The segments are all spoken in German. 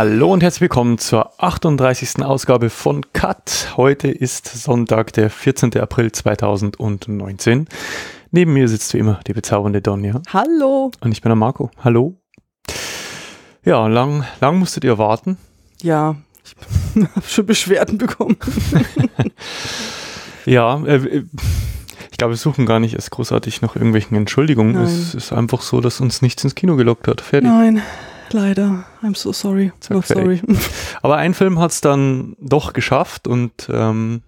Hallo und herzlich willkommen zur 38. Ausgabe von Cut. Heute ist Sonntag, der 14. April 2019. Neben mir sitzt wie immer die bezaubernde Donja. Hallo. Und ich bin der Marco. Hallo. Ja, lang, lang musstet ihr warten. Ja, ich habe schon Beschwerden bekommen. ja, äh, ich glaube, wir suchen gar nicht erst großartig nach irgendwelchen Entschuldigungen. Nein. Es ist einfach so, dass uns nichts ins Kino gelockt hat. Fertig. Nein. Leider. I'm so sorry. Zack, Not sorry. Aber ein Film hat es dann doch geschafft und ähm,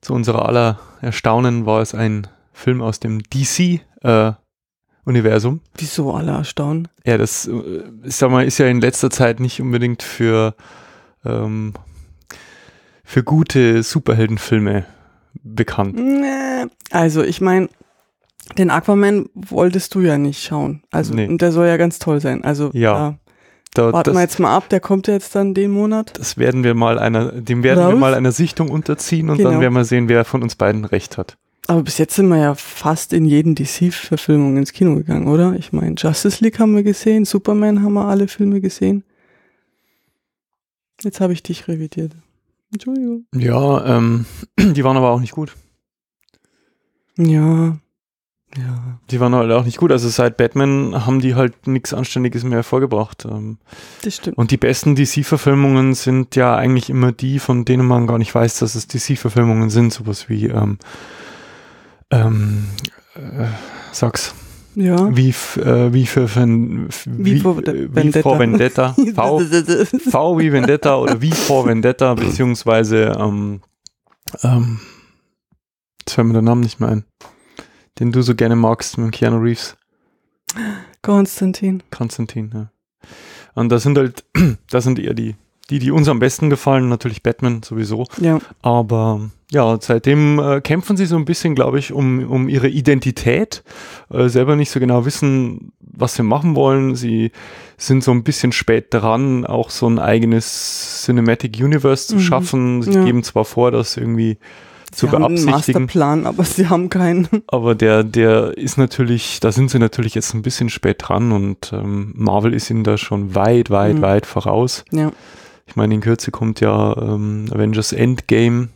zu unserer aller Erstaunen war es ein Film aus dem DC. Äh, Universum. Wieso alle erstaunen? Ja, das äh, ich sag mal, ist ja in letzter Zeit nicht unbedingt für, ähm, für gute Superheldenfilme bekannt. Also, ich meine, den Aquaman wolltest du ja nicht schauen. Also, nee. und der soll ja ganz toll sein. Also, ja. Äh, da, Warten das, wir jetzt mal ab, der kommt ja jetzt dann den Monat. Das werden wir mal einer, dem werden Raus. wir mal einer Sichtung unterziehen und genau. dann werden wir sehen, wer von uns beiden recht hat. Aber bis jetzt sind wir ja fast in jeden DC-Verfilmung ins Kino gegangen, oder? Ich meine, Justice League haben wir gesehen, Superman haben wir alle Filme gesehen. Jetzt habe ich dich revidiert. Entschuldigung. Ja, ähm, die waren aber auch nicht gut. Ja, ja, die waren halt auch nicht gut. Also seit Batman haben die halt nichts Anständiges mehr hervorgebracht. Ähm. Das stimmt. Und die besten DC-Verfilmungen sind ja eigentlich immer die, von denen man gar nicht weiß, dass es DC-Verfilmungen sind. Sowas wie, ähm, ähm, äh, sag's. Ja. Wie, äh, wie für, für wie, wie, vor Vendetta, äh, wie Vendetta v, v wie Vendetta oder wie vor Vendetta, beziehungsweise ähm, ähm, jetzt fällt mir der Name nicht mehr ein den du so gerne magst mit Keanu Reeves? Konstantin. Konstantin, ja. Und da sind halt, da sind eher die, die, die uns am besten gefallen, natürlich Batman sowieso. Ja. Aber ja, seitdem äh, kämpfen sie so ein bisschen, glaube ich, um, um ihre Identität, äh, selber nicht so genau wissen, was sie machen wollen. Sie sind so ein bisschen spät dran, auch so ein eigenes Cinematic Universe zu mhm. schaffen. Sie ja. geben zwar vor, dass irgendwie zu sie beabsichtigen. Haben einen Masterplan, aber sie haben keinen. Aber der, der ist natürlich, da sind sie natürlich jetzt ein bisschen spät dran und ähm, Marvel ist ihnen da schon weit, weit, mhm. weit voraus. Ja. Ich meine, in Kürze kommt ja ähm, Avengers Endgame,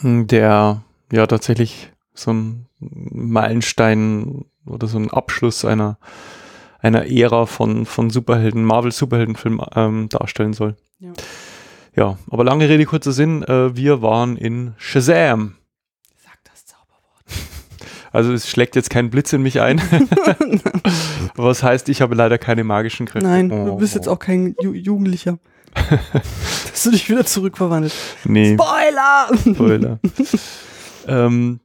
hm, der ja tatsächlich so ein Meilenstein oder so ein Abschluss einer einer Ära von, von Superhelden, Marvel-Superheldenfilm ähm, darstellen soll. Ja. Ja, aber lange Rede, kurzer Sinn. Äh, wir waren in Shazam. Sag das Zauberwort. Also es schlägt jetzt kein Blitz in mich ein. Was heißt, ich habe leider keine magischen Kräfte. Nein, oh, du bist jetzt oh. auch kein Ju Jugendlicher. Dass du dich wieder zurückverwandelt. Nee. Spoiler! Spoiler. ähm,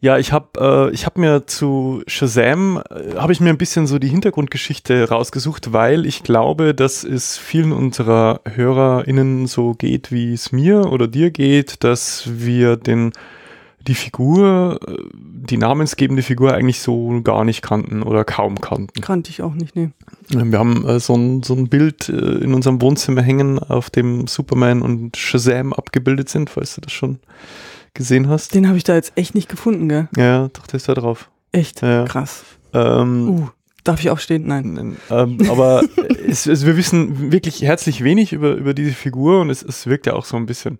ja, ich habe äh, ich hab mir zu Shazam, äh, habe ich mir ein bisschen so die Hintergrundgeschichte rausgesucht, weil ich glaube, dass es vielen unserer HörerInnen so geht, wie es mir oder dir geht, dass wir den, die Figur, äh, die namensgebende Figur eigentlich so gar nicht kannten oder kaum kannten. Kannte ich auch nicht, nee. Wir haben äh, so, ein, so ein Bild äh, in unserem Wohnzimmer hängen, auf dem Superman und Shazam abgebildet sind, falls du das schon gesehen hast. Den habe ich da jetzt echt nicht gefunden, gell? Ja, doch, der ist da drauf. Echt? Ja. Krass. Ähm, uh, darf ich aufstehen? Nein. Ähm, aber es, es, wir wissen wirklich herzlich wenig über, über diese Figur und es, es wirkt ja auch so ein bisschen.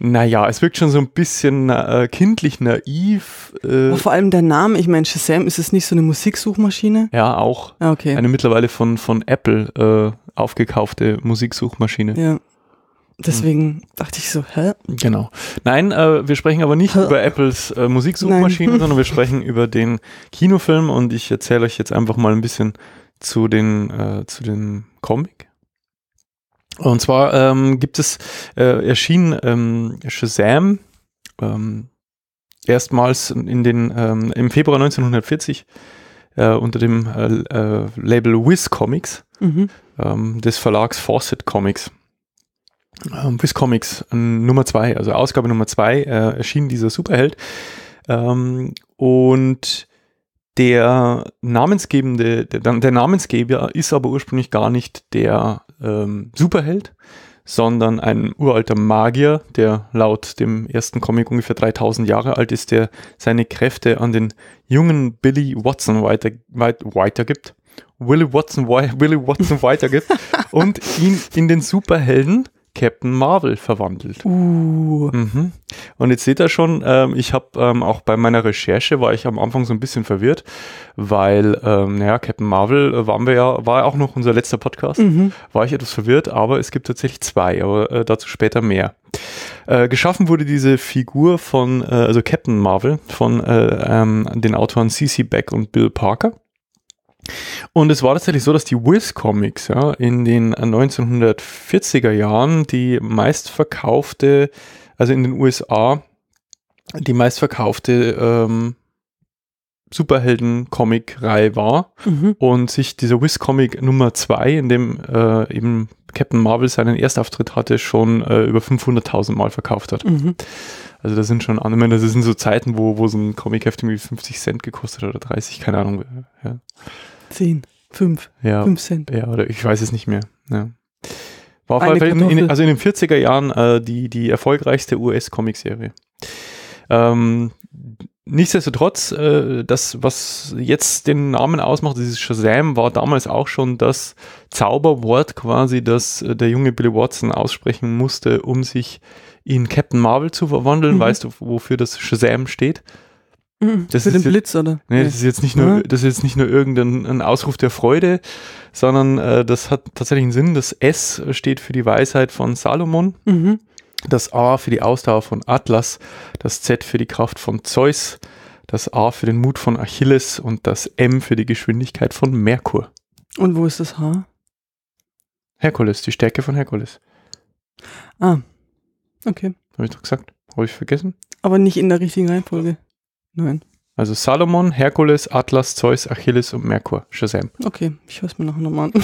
Naja, es wirkt schon so ein bisschen äh, kindlich naiv. Äh. Vor allem der Name, ich meine, Shazam, ist es nicht so eine Musiksuchmaschine? Ja, auch. Ah, okay. Eine mittlerweile von, von Apple äh, aufgekaufte Musiksuchmaschine. Ja. Hm. Deswegen dachte ich so, hä? Genau. Nein, äh, wir sprechen aber nicht hä? über Apples äh, Musiksuchmaschinen, sondern wir sprechen über den Kinofilm und ich erzähle euch jetzt einfach mal ein bisschen zu den äh, zu dem Comic. Und zwar ähm, gibt es äh, erschien ähm, Shazam ähm, erstmals in den ähm, im Februar 1940 äh, unter dem äh, äh, Label Wiz Comics mhm. ähm, des Verlags Fawcett Comics ähm, Viz Comics äh, Nummer 2, also Ausgabe Nummer 2, äh, erschien dieser Superheld. Ähm, und der namensgebende, der, der, Namensgeber ist aber ursprünglich gar nicht der ähm, Superheld, sondern ein uralter Magier, der laut dem ersten Comic ungefähr 3000 Jahre alt ist, der seine Kräfte an den jungen Billy Watson weiter, weit, weitergibt. Willie Watson, Willie Watson weitergibt und ihn in den Superhelden Captain Marvel verwandelt. Uh. Mhm. Und jetzt seht ihr schon, ähm, ich habe ähm, auch bei meiner Recherche war ich am Anfang so ein bisschen verwirrt, weil, ähm, naja, Captain Marvel äh, waren wir ja, war ja auch noch unser letzter Podcast, mhm. war ich etwas verwirrt, aber es gibt tatsächlich zwei, aber äh, dazu später mehr. Äh, geschaffen wurde diese Figur von, äh, also Captain Marvel, von äh, ähm, den Autoren C.C. Beck und Bill Parker. Und es war tatsächlich so, dass die Wiz Comics ja, in den 1940er Jahren die meistverkaufte, also in den USA, die meistverkaufte ähm, Superhelden-Comic-Reihe war mhm. und sich dieser Wiz comic Nummer 2, in dem äh, eben Captain Marvel seinen Erstauftritt hatte, schon äh, über 500.000 Mal verkauft hat. Mhm. Also das sind schon andere, das sind so Zeiten, wo, wo so ein Comic-Heft irgendwie 50 Cent gekostet hat oder 30, keine Ahnung. Ja. 10, 5, ja, fünf Cent. Ja, oder ich weiß es nicht mehr. Ja. War auf jeden Fall also in den 40er Jahren äh, die, die erfolgreichste US-Comic-Serie. Ähm, nichtsdestotrotz, äh, das, was jetzt den Namen ausmacht, dieses Shazam, war damals auch schon das Zauberwort quasi, das äh, der junge Billy Watson aussprechen musste, um sich in Captain Marvel zu verwandeln. Mhm. Weißt du, wofür das Shazam steht? Mhm. Das Für ist den jetzt, Blitz, oder? Nee, das ist jetzt nicht nur, das ist jetzt nicht nur irgendein Ausruf der Freude, sondern äh, das hat tatsächlich einen Sinn. Das S steht für die Weisheit von Salomon, mhm. das A für die Ausdauer von Atlas, das Z für die Kraft von Zeus, das A für den Mut von Achilles und das M für die Geschwindigkeit von Merkur. Und wo ist das H? Herkules, die Stärke von Herkules. Ah, okay. Habe ich doch gesagt. Habe ich vergessen? Aber nicht in der richtigen Reihenfolge. Nein. Also Salomon, Herkules, Atlas, Zeus, Achilles und Merkur. Shazam. Okay, ich höre es mir nachher nochmal an.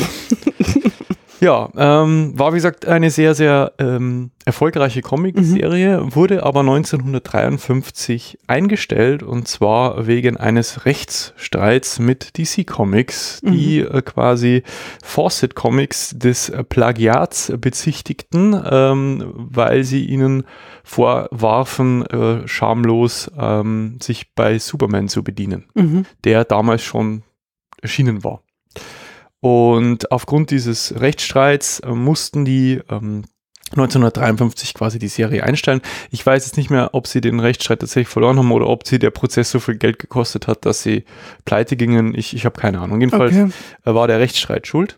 Ja, ähm, war wie gesagt eine sehr, sehr ähm, erfolgreiche Comicserie, mhm. wurde aber 1953 eingestellt und zwar wegen eines Rechtsstreits mit DC Comics, mhm. die äh, quasi Fawcett Comics des Plagiats bezichtigten, ähm, weil sie ihnen vorwarfen, äh, schamlos ähm, sich bei Superman zu bedienen, mhm. der damals schon erschienen war. Und aufgrund dieses Rechtsstreits äh, mussten die ähm, 1953 quasi die Serie einstellen. Ich weiß jetzt nicht mehr, ob sie den Rechtsstreit tatsächlich verloren haben oder ob sie der Prozess so viel Geld gekostet hat, dass sie pleite gingen. Ich, ich habe keine Ahnung. Jedenfalls okay. Äh, war der Rechtsstreit schuld.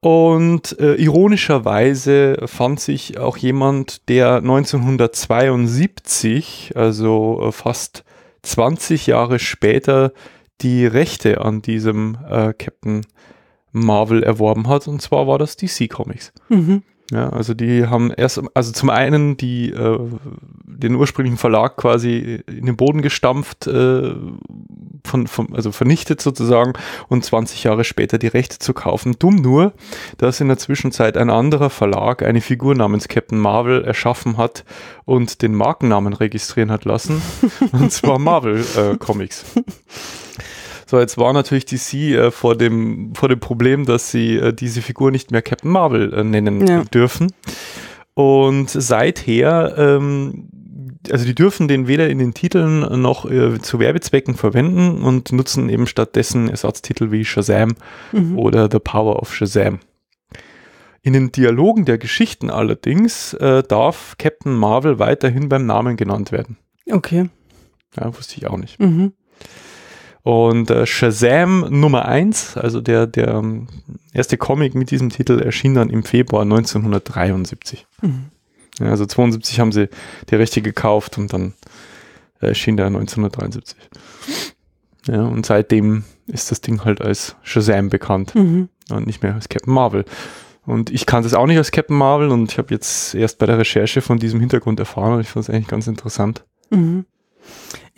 Und äh, ironischerweise fand sich auch jemand, der 1972, also äh, fast 20 Jahre später, die Rechte an diesem äh, Captain Marvel erworben hat. Und zwar war das DC Comics. Mhm. Ja, also die haben erst, also zum einen die, äh, den ursprünglichen Verlag quasi in den Boden gestampft, äh, von, von, also vernichtet sozusagen und 20 Jahre später die Rechte zu kaufen. Dumm nur, dass in der Zwischenzeit ein anderer Verlag eine Figur namens Captain Marvel erschaffen hat und den Markennamen registrieren hat lassen, und zwar Marvel äh, Comics. So, jetzt war natürlich DC äh, vor, dem, vor dem Problem, dass sie äh, diese Figur nicht mehr Captain Marvel äh, nennen ja. dürfen. Und seither, ähm, also die dürfen den weder in den Titeln noch äh, zu Werbezwecken verwenden und nutzen eben stattdessen Ersatztitel wie Shazam mhm. oder The Power of Shazam. In den Dialogen der Geschichten allerdings äh, darf Captain Marvel weiterhin beim Namen genannt werden. Okay. Ja, wusste ich auch nicht. Mhm. Und äh, Shazam Nummer 1, also der, der ähm, erste Comic mit diesem Titel, erschien dann im Februar 1973. Mhm. Ja, also 72 haben sie die Rechte gekauft und dann äh, erschien der 1973. Ja, und seitdem ist das Ding halt als Shazam bekannt mhm. und nicht mehr als Captain Marvel. Und ich kannte es auch nicht als Captain Marvel und ich habe jetzt erst bei der Recherche von diesem Hintergrund erfahren und ich fand es eigentlich ganz interessant. Mhm.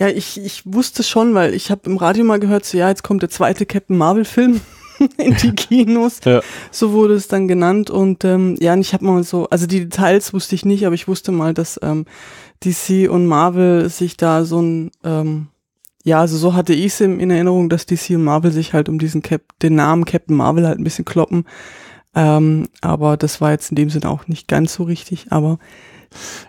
Ja, ich, ich wusste schon, weil ich habe im Radio mal gehört, so ja, jetzt kommt der zweite Captain Marvel-Film in die Kinos. Ja. So wurde es dann genannt. Und ähm, ja, und ich habe mal so, also die Details wusste ich nicht, aber ich wusste mal, dass ähm, DC und Marvel sich da so ein, ähm, ja, also so hatte ich es in Erinnerung, dass DC und Marvel sich halt um diesen Cap, den Namen Captain Marvel halt ein bisschen kloppen. Ähm, aber das war jetzt in dem Sinne auch nicht ganz so richtig. Aber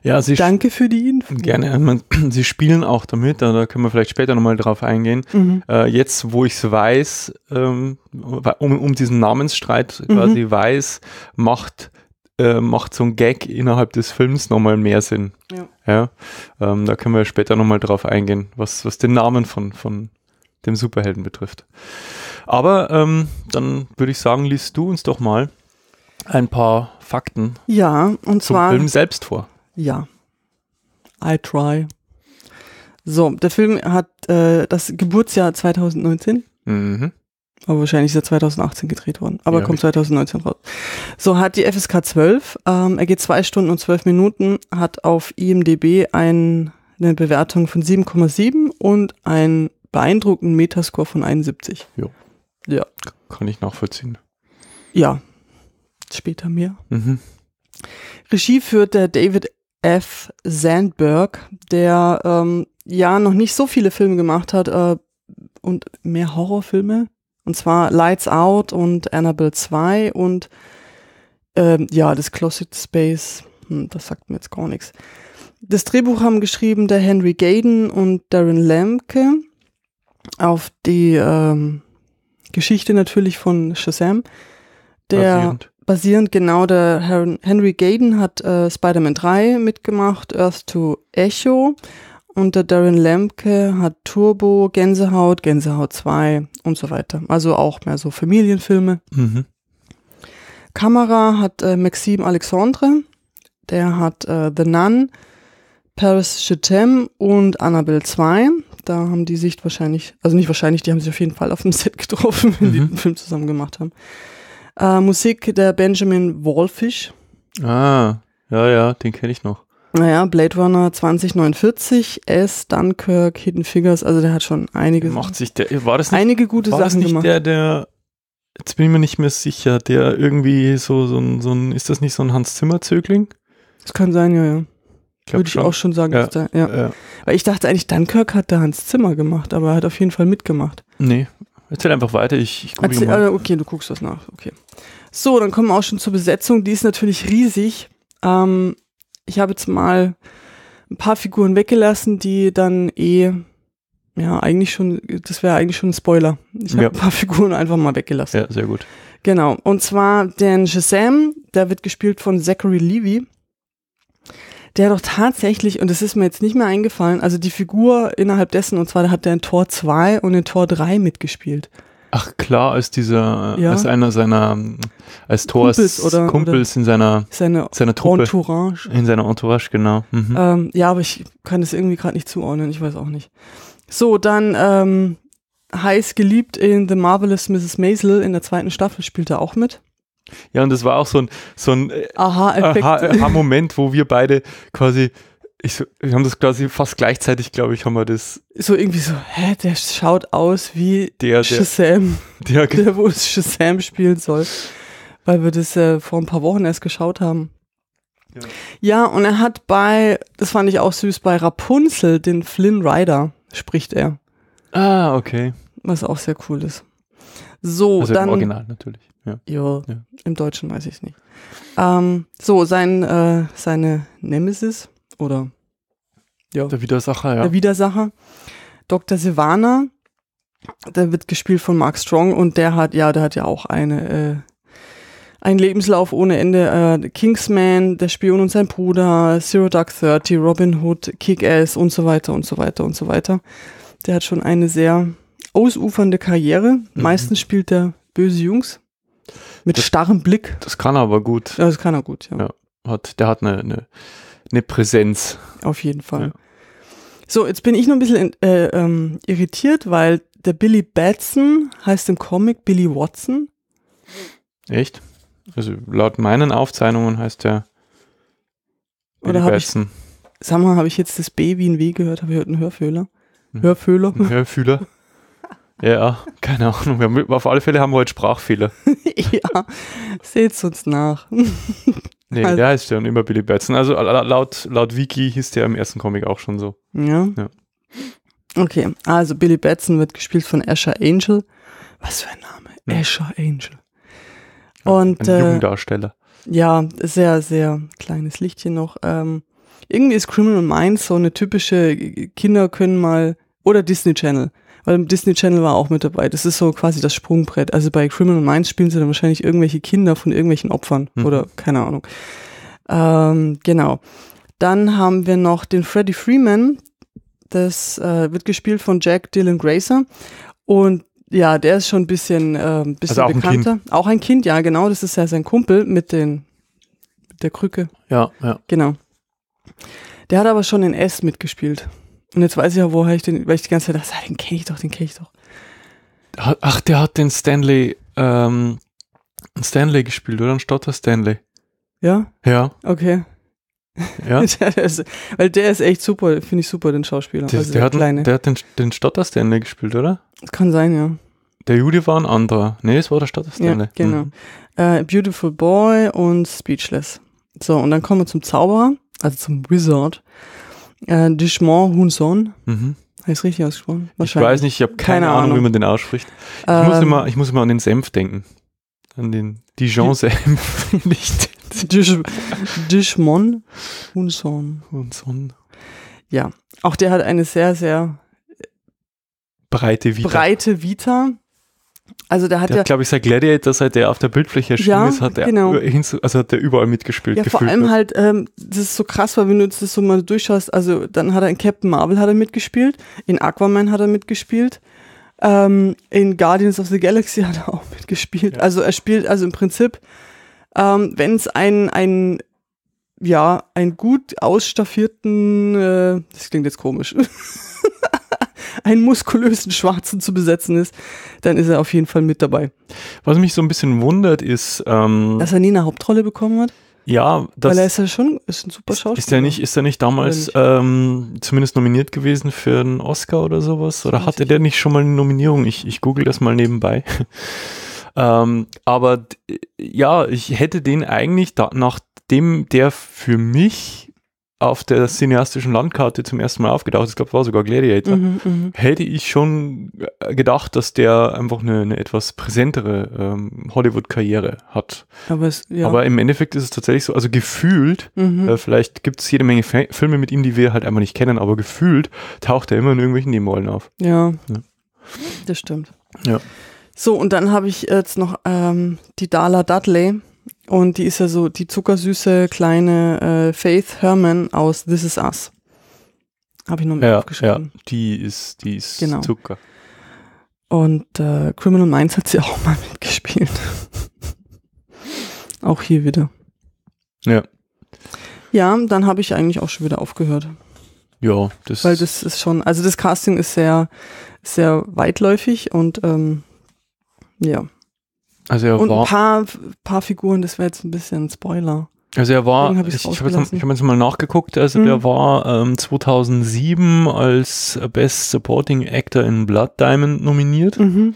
ja, sie Danke für die Info. Gerne. Also man, sie spielen auch damit, da können wir vielleicht später nochmal drauf eingehen. Mhm. Äh, jetzt, wo ich es weiß, ähm, um, um, diesen Namensstreit mhm. quasi weiß, macht äh, macht so ein Gag innerhalb des Films nochmal mehr Sinn. Ja. ja ähm, da können wir später nochmal drauf eingehen, was, was den Namen von, von dem Superhelden betrifft. Aber ähm, dann würde ich sagen, liest du uns doch mal ein paar Fakten ja, und zum zwar, Film selbst vor. Ja. I try. So, der Film hat äh, das Geburtsjahr 2019. Mhm. Aber wahrscheinlich ist er 2018 gedreht worden. Aber ja, kommt 2019 raus. So hat die FSK 12. Ähm, er geht zwei Stunden und zwölf Minuten, hat auf IMDB ein, eine Bewertung von 7,7 und einen beeindruckenden Metascore von 71. Jo. Ja. Kann ich nachvollziehen. Ja, später mehr. Mhm. Regie führt der David F. Sandberg, der ähm, ja noch nicht so viele Filme gemacht hat äh, und mehr Horrorfilme. Und zwar Lights Out und Annabelle 2 und ähm, ja, das Closet Space, hm, das sagt mir jetzt gar nichts. Das Drehbuch haben geschrieben der Henry Gayden und Darren Lemke auf die ähm, Geschichte natürlich von Shazam. Der, basierend basierend genau der Henry Gayden hat äh, Spider-Man 3 mitgemacht, Earth to Echo und der Darren Lemke hat Turbo, Gänsehaut, Gänsehaut 2 und so weiter. Also auch mehr so Familienfilme. Mhm. Kamera hat äh, Maxime Alexandre, der hat äh, The Nun, Paris Chetem und Annabelle 2. Da haben die sich wahrscheinlich, also nicht wahrscheinlich, die haben sich auf jeden Fall auf dem Set getroffen, wenn mhm. die den Film zusammen gemacht haben. Äh, Musik der Benjamin Wallfish. Ah, ja, ja, den kenne ich noch. Naja, Blade Runner 2049, S, Dunkirk, Hidden Figures, also der hat schon einige. Macht sich der, war das nicht, einige gute war Sachen das nicht gemacht. Der, der, jetzt bin ich mir nicht mehr sicher, der irgendwie so, so, ein, so ein, ist das nicht so ein Hans Zimmer-Zögling? Das kann sein, ja, ja. Ich Würde ich schon. auch schon sagen, ja, der, ja. ja. Weil ich dachte eigentlich, Dunkirk hat der Hans Zimmer gemacht, aber er hat auf jeden Fall mitgemacht. Nee, Erzähl einfach weiter, ich, ich gucke mal. Äh, okay, du guckst das nach. Okay. So, dann kommen wir auch schon zur Besetzung. Die ist natürlich riesig. Ähm, ich habe jetzt mal ein paar Figuren weggelassen, die dann eh, ja, eigentlich schon, das wäre eigentlich schon ein Spoiler. Ich habe ja. ein paar Figuren einfach mal weggelassen. Ja, sehr gut. Genau. Und zwar den Shazam, der wird gespielt von Zachary Levy der doch tatsächlich, und das ist mir jetzt nicht mehr eingefallen, also die Figur innerhalb dessen, und zwar da hat der in Tor 2 und in Tor 3 mitgespielt. Ach klar, als dieser, ja. als einer seiner, als Thors Kumpels, oder, Kumpels oder in seiner, seine seiner Truppe, Entourage. In seiner Entourage, genau. Mhm. Ähm, ja, aber ich kann das irgendwie gerade nicht zuordnen, ich weiß auch nicht. So, dann ähm, heiß geliebt in The Marvelous Mrs. Maisel in der zweiten Staffel spielt er auch mit. Ja, und das war auch so ein, so ein äh, Aha-Moment, Aha wo wir beide quasi, ich so, wir haben das quasi fast gleichzeitig, glaube ich, haben wir das. So irgendwie so, hä, der schaut aus wie der, Shazam, der, der, der wo es Shazam spielen soll, weil wir das äh, vor ein paar Wochen erst geschaut haben. Ja. ja, und er hat bei, das fand ich auch süß, bei Rapunzel den Flynn Rider spricht er. Ah, okay. Was auch sehr cool ist. So, also dann. Im Original natürlich. Ja. Jo, ja. im Deutschen weiß ich es nicht. Ähm, so, sein, äh, seine Nemesis oder ja. der Widersacher, ja. Der Widersacher, Dr. Silvana, der wird gespielt von Mark Strong und der hat, ja, der hat ja auch eine, äh, einen Lebenslauf ohne Ende. Äh, Kingsman, der Spion und sein Bruder, Zero Dark 30, Robin Hood, Kick-Ass und so weiter und so weiter und so weiter. Der hat schon eine sehr ausufernde Karriere. Mhm. Meistens spielt er böse Jungs. Mit das, starrem Blick. Das kann er aber gut. Ja, das kann er gut, ja. ja hat, der hat eine, eine, eine, Präsenz. Auf jeden Fall. Ja. So, jetzt bin ich noch ein bisschen äh, ähm, irritiert, weil der Billy Batson heißt im Comic Billy Watson. Echt? Also laut meinen Aufzeichnungen heißt der Billy Oder Batson. Ich, sag mal, habe ich jetzt das B wie ein W gehört? Habe ich heute einen Hörfehler? Hm. Hörfühler. Hörfühler. Ja, keine Ahnung. Wir haben, auf alle Fälle haben wir heute Sprachfehler. ja, seht's uns nach. nee, also. der heißt ja immer Billy Batson. Also laut, laut Wiki hieß der im ersten Comic auch schon so. Ja. ja. Okay, also Billy Batson wird gespielt von Asher Angel. Was für ein Name? Ja. Asher Angel. Und, ein äh, Jugenddarsteller. Ja, sehr, sehr kleines Lichtchen noch. Ähm, irgendwie ist Criminal Minds so eine typische Kinder können mal oder Disney Channel weil Disney Channel war auch mit dabei. Das ist so quasi das Sprungbrett. Also bei Criminal Minds spielen sie dann wahrscheinlich irgendwelche Kinder von irgendwelchen Opfern mhm. oder keine Ahnung. Ähm, genau. Dann haben wir noch den Freddie Freeman. Das äh, wird gespielt von Jack Dylan Grazer. Und ja, der ist schon ein bisschen, äh, ein bisschen also auch bekannter. Ein auch ein Kind, ja, genau. Das ist ja sein Kumpel mit, den, mit der Krücke. Ja, ja. Genau. Der hat aber schon in S mitgespielt. Und jetzt weiß ich ja, woher ich den, weil ich die ganze Zeit dachte, ah, den kenne ich doch, den kenne ich doch. Ach, der hat den Stanley, ähm, Stanley gespielt, oder? Ein Stotter Stanley. Ja? Ja. Okay. Ja. der ist, weil der ist echt super, finde ich super, den Schauspieler. Der, also der, der hat, Kleine. der hat den, den Stotter Stanley gespielt, oder? Das kann sein, ja. Der Judy war ein anderer. Nee, es war der Status Ja, genau. Mhm. Uh, Beautiful Boy und Speechless. So, und dann kommen wir zum Zauberer, also zum Wizard. Äh, Duchemont Hunson. Mhm. Habe ich es richtig ausgesprochen? Ich weiß nicht, ich habe keine, keine Ahnung, Ahnung, wie man den ausspricht. Ich, ähm, muss immer, ich muss immer an den Senf denken. An den Dijon-Senf. Duchemont Hunson. Hunson. Ja, auch der hat eine sehr, sehr breite Vita. Breite Vita. Also da hat der er, glaube ich, seit Gladiator, seit der auf der Bildfläche erschienen ja, ist, hat er genau. also hat er überall mitgespielt. Ja, vor allem was. Ne? halt, ähm, das ist so krass, weil wenn du das so mal durchschaust, also dann hat er in Captain Marvel hat er mitgespielt, in Aquaman hat er mitgespielt, ähm, in Guardians of the Galaxy hat er auch mitgespielt. Ja. Also er spielt, also im Prinzip, ähm, wenn es ein, ein ja, einen gut ausstaffierten, äh, das klingt jetzt komisch, einen muskulösen Schwarzen zu besetzen ist, dann ist er auf jeden Fall mit dabei. Was mich so ein bisschen wundert, ist. Ähm, Dass er nie eine Hauptrolle bekommen hat? Ja, das. Weil er ist ja schon ist ein super Schauspieler. Ist er nicht, ist er nicht damals nicht? Ähm, zumindest nominiert gewesen für einen Oscar oder sowas? Oder hatte der nicht schon mal eine Nominierung? Ich, ich google das mal nebenbei. ähm, aber ja, ich hätte den eigentlich da, nach dem der für mich auf der cineastischen Landkarte zum ersten Mal aufgedacht. Ich glaube, war sogar Gladiator. Mhm, mhm. Hätte ich schon äh, gedacht, dass der einfach eine, eine etwas präsentere ähm, Hollywood-Karriere hat. Aber, es, ja. Aber, im Endeffekt ist es tatsächlich so, also gefühlt, mhm. äh, vielleicht gibt es jede Menge F Filme mit ihm, die wir halt einfach nicht kennen, aber gefühlt taucht er immer in irgendwelchen Nebenrollen auf. Ja, ja. Das stimmt. Ja. So, und dann habe ich jetzt noch ähm, die Dala Dudley und die ist ja so die zuckersüße kleine äh, Faith Herman aus This Is Us. Habe ich noch mit ja, aufgeschrieben. Ja, die ist, die ist genau. Zucker. Und äh, Criminal Minds hat sie auch mal mitgespielt. auch hier wieder. Ja. Ja, dann habe ich eigentlich auch schon wieder aufgehört. Ja, das. Weil das ist schon, also das Casting ist sehr, sehr weitläufig und ähm, ja. Also er und war, ein paar, paar Figuren, das wäre jetzt ein bisschen Spoiler. Also er war, hab ich, habe jetzt, hab jetzt, mal nachgeguckt, also mhm. er war ähm, 2007 als Best Supporting Actor in Blood Diamond nominiert, mhm.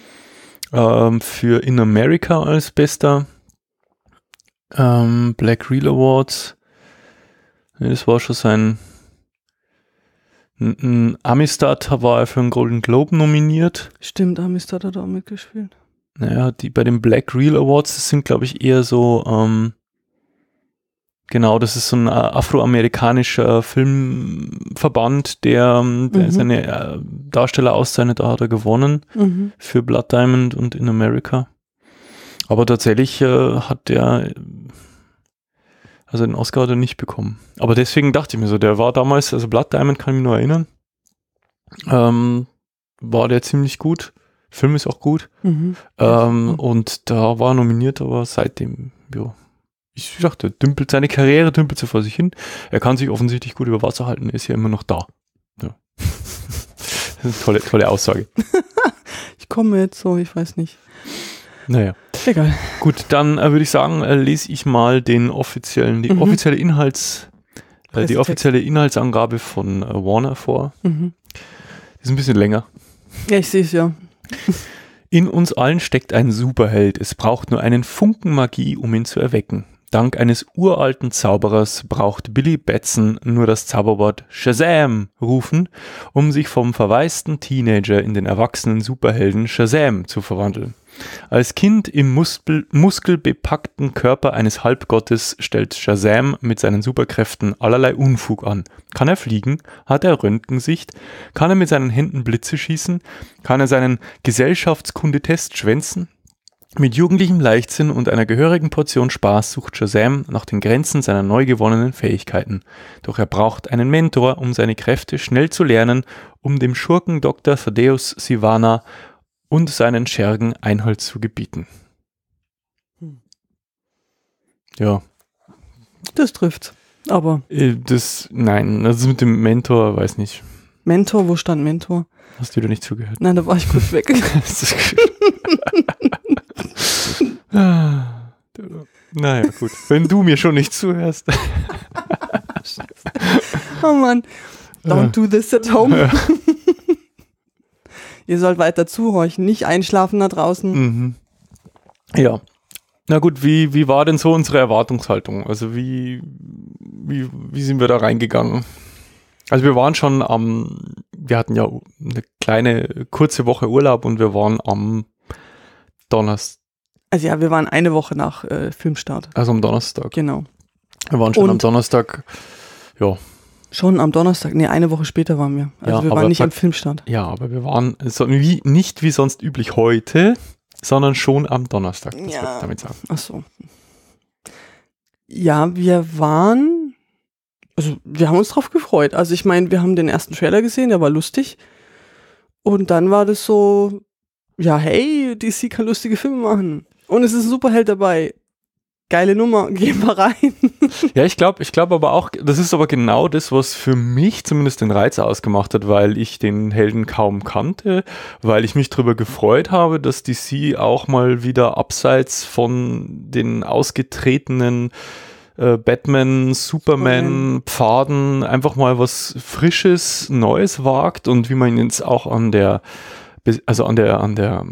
ähm, für In America als bester ähm, Black Reel Awards. das war schon sein Amistad war er für einen Golden Globe nominiert. Stimmt, Amistad hat auch mitgespielt. Naja, die bei den Black Reel Awards, das sind, glaube ich, eher so, ähm, genau, das ist so ein äh, afroamerikanischer Filmverband, der, ähm, der mhm. seine äh, Darsteller auszeichnet, da hat er gewonnen mhm. für Blood Diamond und In America. Aber tatsächlich äh, hat der, also den Oscar hat er nicht bekommen. Aber deswegen dachte ich mir so, der war damals, also Blood Diamond kann ich mich nur erinnern, ähm, war der ziemlich gut. Film ist auch gut. Mhm. Ähm, mhm. Und da war er nominiert, aber seitdem, ja, ich dachte, dümpelt seine Karriere, dümpelt sie vor sich hin. Er kann sich offensichtlich gut über Wasser halten, ist ja immer noch da. Ja. das ist eine tolle, tolle Aussage. ich komme jetzt so, ich weiß nicht. Naja. Egal. Gut, dann äh, würde ich sagen, äh, lese ich mal den offiziellen, die mhm. offizielle Inhalts, äh, die offizielle Inhaltsangabe von äh, Warner vor. Mhm. ist ein bisschen länger. Ja, ich sehe es ja. In uns allen steckt ein Superheld. Es braucht nur einen Funken Magie, um ihn zu erwecken. Dank eines uralten Zauberers braucht Billy Batson nur das Zauberwort Shazam rufen, um sich vom verwaisten Teenager in den erwachsenen Superhelden Shazam zu verwandeln. Als Kind im Muskel muskelbepackten Körper eines Halbgottes stellt Shazam mit seinen Superkräften allerlei Unfug an. Kann er fliegen? Hat er Röntgensicht? Kann er mit seinen Händen Blitze schießen? Kann er seinen Gesellschaftskundetest schwänzen? Mit jugendlichem Leichtsinn und einer gehörigen Portion Spaß sucht Shazam nach den Grenzen seiner neu gewonnenen Fähigkeiten. Doch er braucht einen Mentor, um seine Kräfte schnell zu lernen, um dem Schurken Dr. Thaddeus Sivana und seinen Schergen Einhalt zu gebieten. Hm. Ja. Das trifft. Aber. Äh, das, nein, das ist mit dem Mentor, weiß nicht. Mentor, wo stand Mentor? Hast du wieder nicht zugehört? Nein, da war ich kurz weg. naja, gut. Wenn du mir schon nicht zuhörst. oh Mann. Don't do this at home ihr sollt weiter zuhorchen, nicht einschlafen da draußen. Mhm. Ja. Na gut, wie, wie war denn so unsere Erwartungshaltung? Also wie, wie, wie sind wir da reingegangen? Also wir waren schon am, wir hatten ja eine kleine, kurze Woche Urlaub und wir waren am Donnerstag. Also ja, wir waren eine Woche nach äh, Filmstart. Also am Donnerstag. Genau. Wir waren schon und am Donnerstag, ja, Schon am Donnerstag, nee, eine Woche später waren wir. Also ja, wir waren nicht am Filmstand. Ja, aber wir waren so wie, nicht wie sonst üblich heute, sondern schon am Donnerstag, das ja. ich damit sagen. Ach so. Ja, wir waren, also wir haben uns drauf gefreut. Also ich meine, wir haben den ersten Trailer gesehen, der war lustig. Und dann war das so, ja, hey, DC kann lustige Filme machen. Und es ist ein Superheld dabei geile Nummer, geh mal rein. ja, ich glaube, ich glaube aber auch, das ist aber genau das, was für mich zumindest den Reiz ausgemacht hat, weil ich den Helden kaum kannte, weil ich mich darüber gefreut habe, dass DC auch mal wieder abseits von den ausgetretenen äh, Batman, Superman, Pfaden einfach mal was Frisches, Neues wagt und wie man jetzt auch an der also an der, an der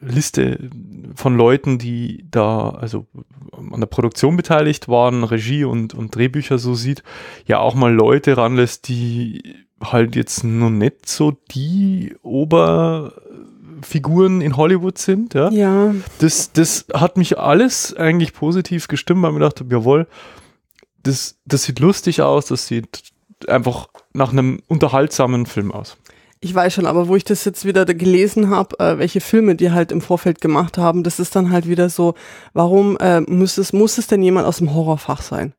Liste von Leuten, die da, also an der Produktion beteiligt waren, Regie und, und Drehbücher so sieht, ja auch mal Leute ranlässt, die halt jetzt noch nicht so die Oberfiguren in Hollywood sind. Ja. ja. Das, das hat mich alles eigentlich positiv gestimmt, weil ich mir dachte, jawohl, das, das sieht lustig aus, das sieht einfach nach einem unterhaltsamen Film aus. Ich weiß schon, aber wo ich das jetzt wieder gelesen habe, äh, welche Filme die halt im Vorfeld gemacht haben, das ist dann halt wieder so, warum äh, muss, es, muss es denn jemand aus dem Horrorfach sein?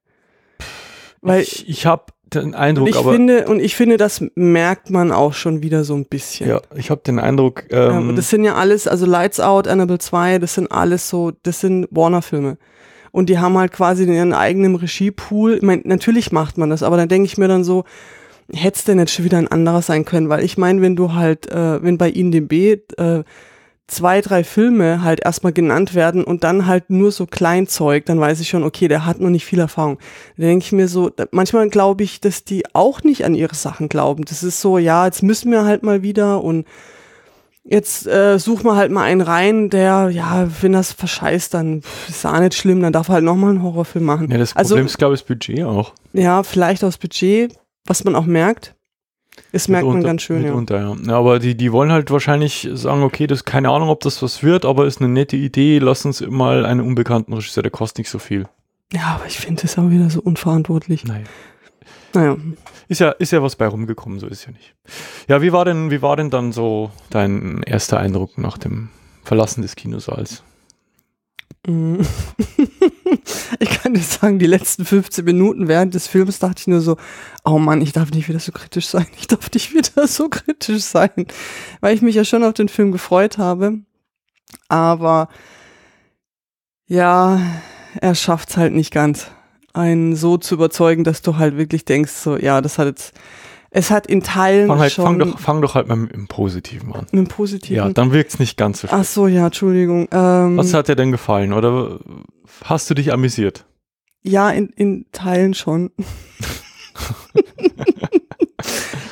Weil ich, ich habe den Eindruck, und ich aber finde und ich finde, das merkt man auch schon wieder so ein bisschen. Ja, ich habe den Eindruck. Ähm, ja, ähm, das sind ja alles, also Lights Out, Annabelle 2, das sind alles so, das sind Warner-Filme und die haben halt quasi ihren eigenen Regiepool. Ich meine, natürlich macht man das, aber dann denke ich mir dann so, hätte es denn jetzt schon wieder ein anderer sein können, weil ich meine, wenn du halt, äh, wenn bei Ihnen INDB äh, zwei, drei Filme halt erstmal genannt werden und dann halt nur so Kleinzeug, dann weiß ich schon, okay, der hat noch nicht viel Erfahrung. Da denke ich mir so, manchmal glaube ich, dass die auch nicht an ihre Sachen glauben. Das ist so, ja, jetzt müssen wir halt mal wieder und jetzt äh, suchen wir halt mal einen rein, der, ja, wenn das verscheißt, dann pff, ist auch nicht schlimm, dann darf er halt nochmal einen Horrorfilm machen. Ja, das also Problem also, ist, glaube ich, das Budget auch. Ja, vielleicht aus Budget was man auch merkt. ist merkt mitunter, man ganz schön, mitunter, ja. ja. Aber die, die wollen halt wahrscheinlich sagen, okay, das keine Ahnung, ob das was wird, aber ist eine nette Idee, lass uns mal einen unbekannten Regisseur, der kostet nicht so viel. Ja, aber ich finde das auch wieder so unverantwortlich. Nein. Naja. Ist ja, ist ja was bei rumgekommen, so ist ja nicht. Ja, wie war denn, wie war denn dann so dein erster Eindruck nach dem Verlassen des Kinosaals? Mm. ich kann dir sagen, die letzten 15 Minuten während des Films dachte ich nur so, oh Mann, ich darf nicht wieder so kritisch sein, ich darf nicht wieder so kritisch sein, weil ich mich ja schon auf den Film gefreut habe. Aber ja, er schafft's halt nicht ganz, einen so zu überzeugen, dass du halt wirklich denkst, so, ja, das hat jetzt es hat in Teilen fang halt, schon... Fang doch, fang doch halt mal mit dem Positiven an. Mit dem Positiven? Ja, dann wirkt es nicht ganz so schlimm. Ach so, ja, Entschuldigung. Ähm, Was hat dir denn gefallen oder hast du dich amüsiert? Ja, in, in Teilen schon.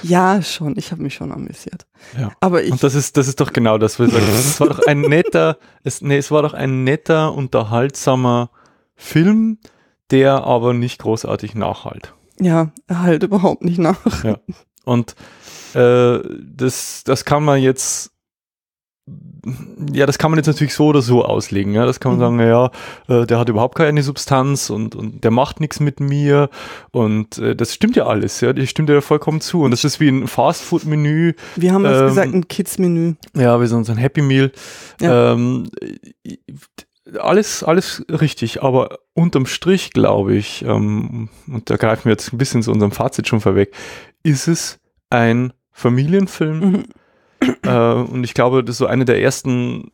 ja, schon. Ich habe mich schon amüsiert. Ja. Aber ich und das ist, das ist doch genau das, was ich sage. es war doch ein netter, es, nee, es war doch ein netter, unterhaltsamer Film, der aber nicht großartig nachhalt. Ja, halt überhaupt nicht nach. Ja. Und äh, das, das kann man jetzt ja, das kann man jetzt natürlich so oder so auslegen. Ja? Das kann man mhm. sagen, ja, äh, der hat überhaupt keine Substanz und, und der macht nichts mit mir. Und äh, das stimmt ja alles, ja, das stimmt ja vollkommen zu. Und das ist wie ein Fastfood-Menü. Wir haben ähm, gesagt, ein Kids-Menü. Ja, wir sind so ein Happy Meal. Ja. Ähm, alles, alles richtig, aber unterm Strich glaube ich, ähm, und da greifen wir jetzt ein bisschen zu unserem Fazit schon vorweg, ist es ein Familienfilm. Mhm. Äh, und ich glaube, das so einer der ersten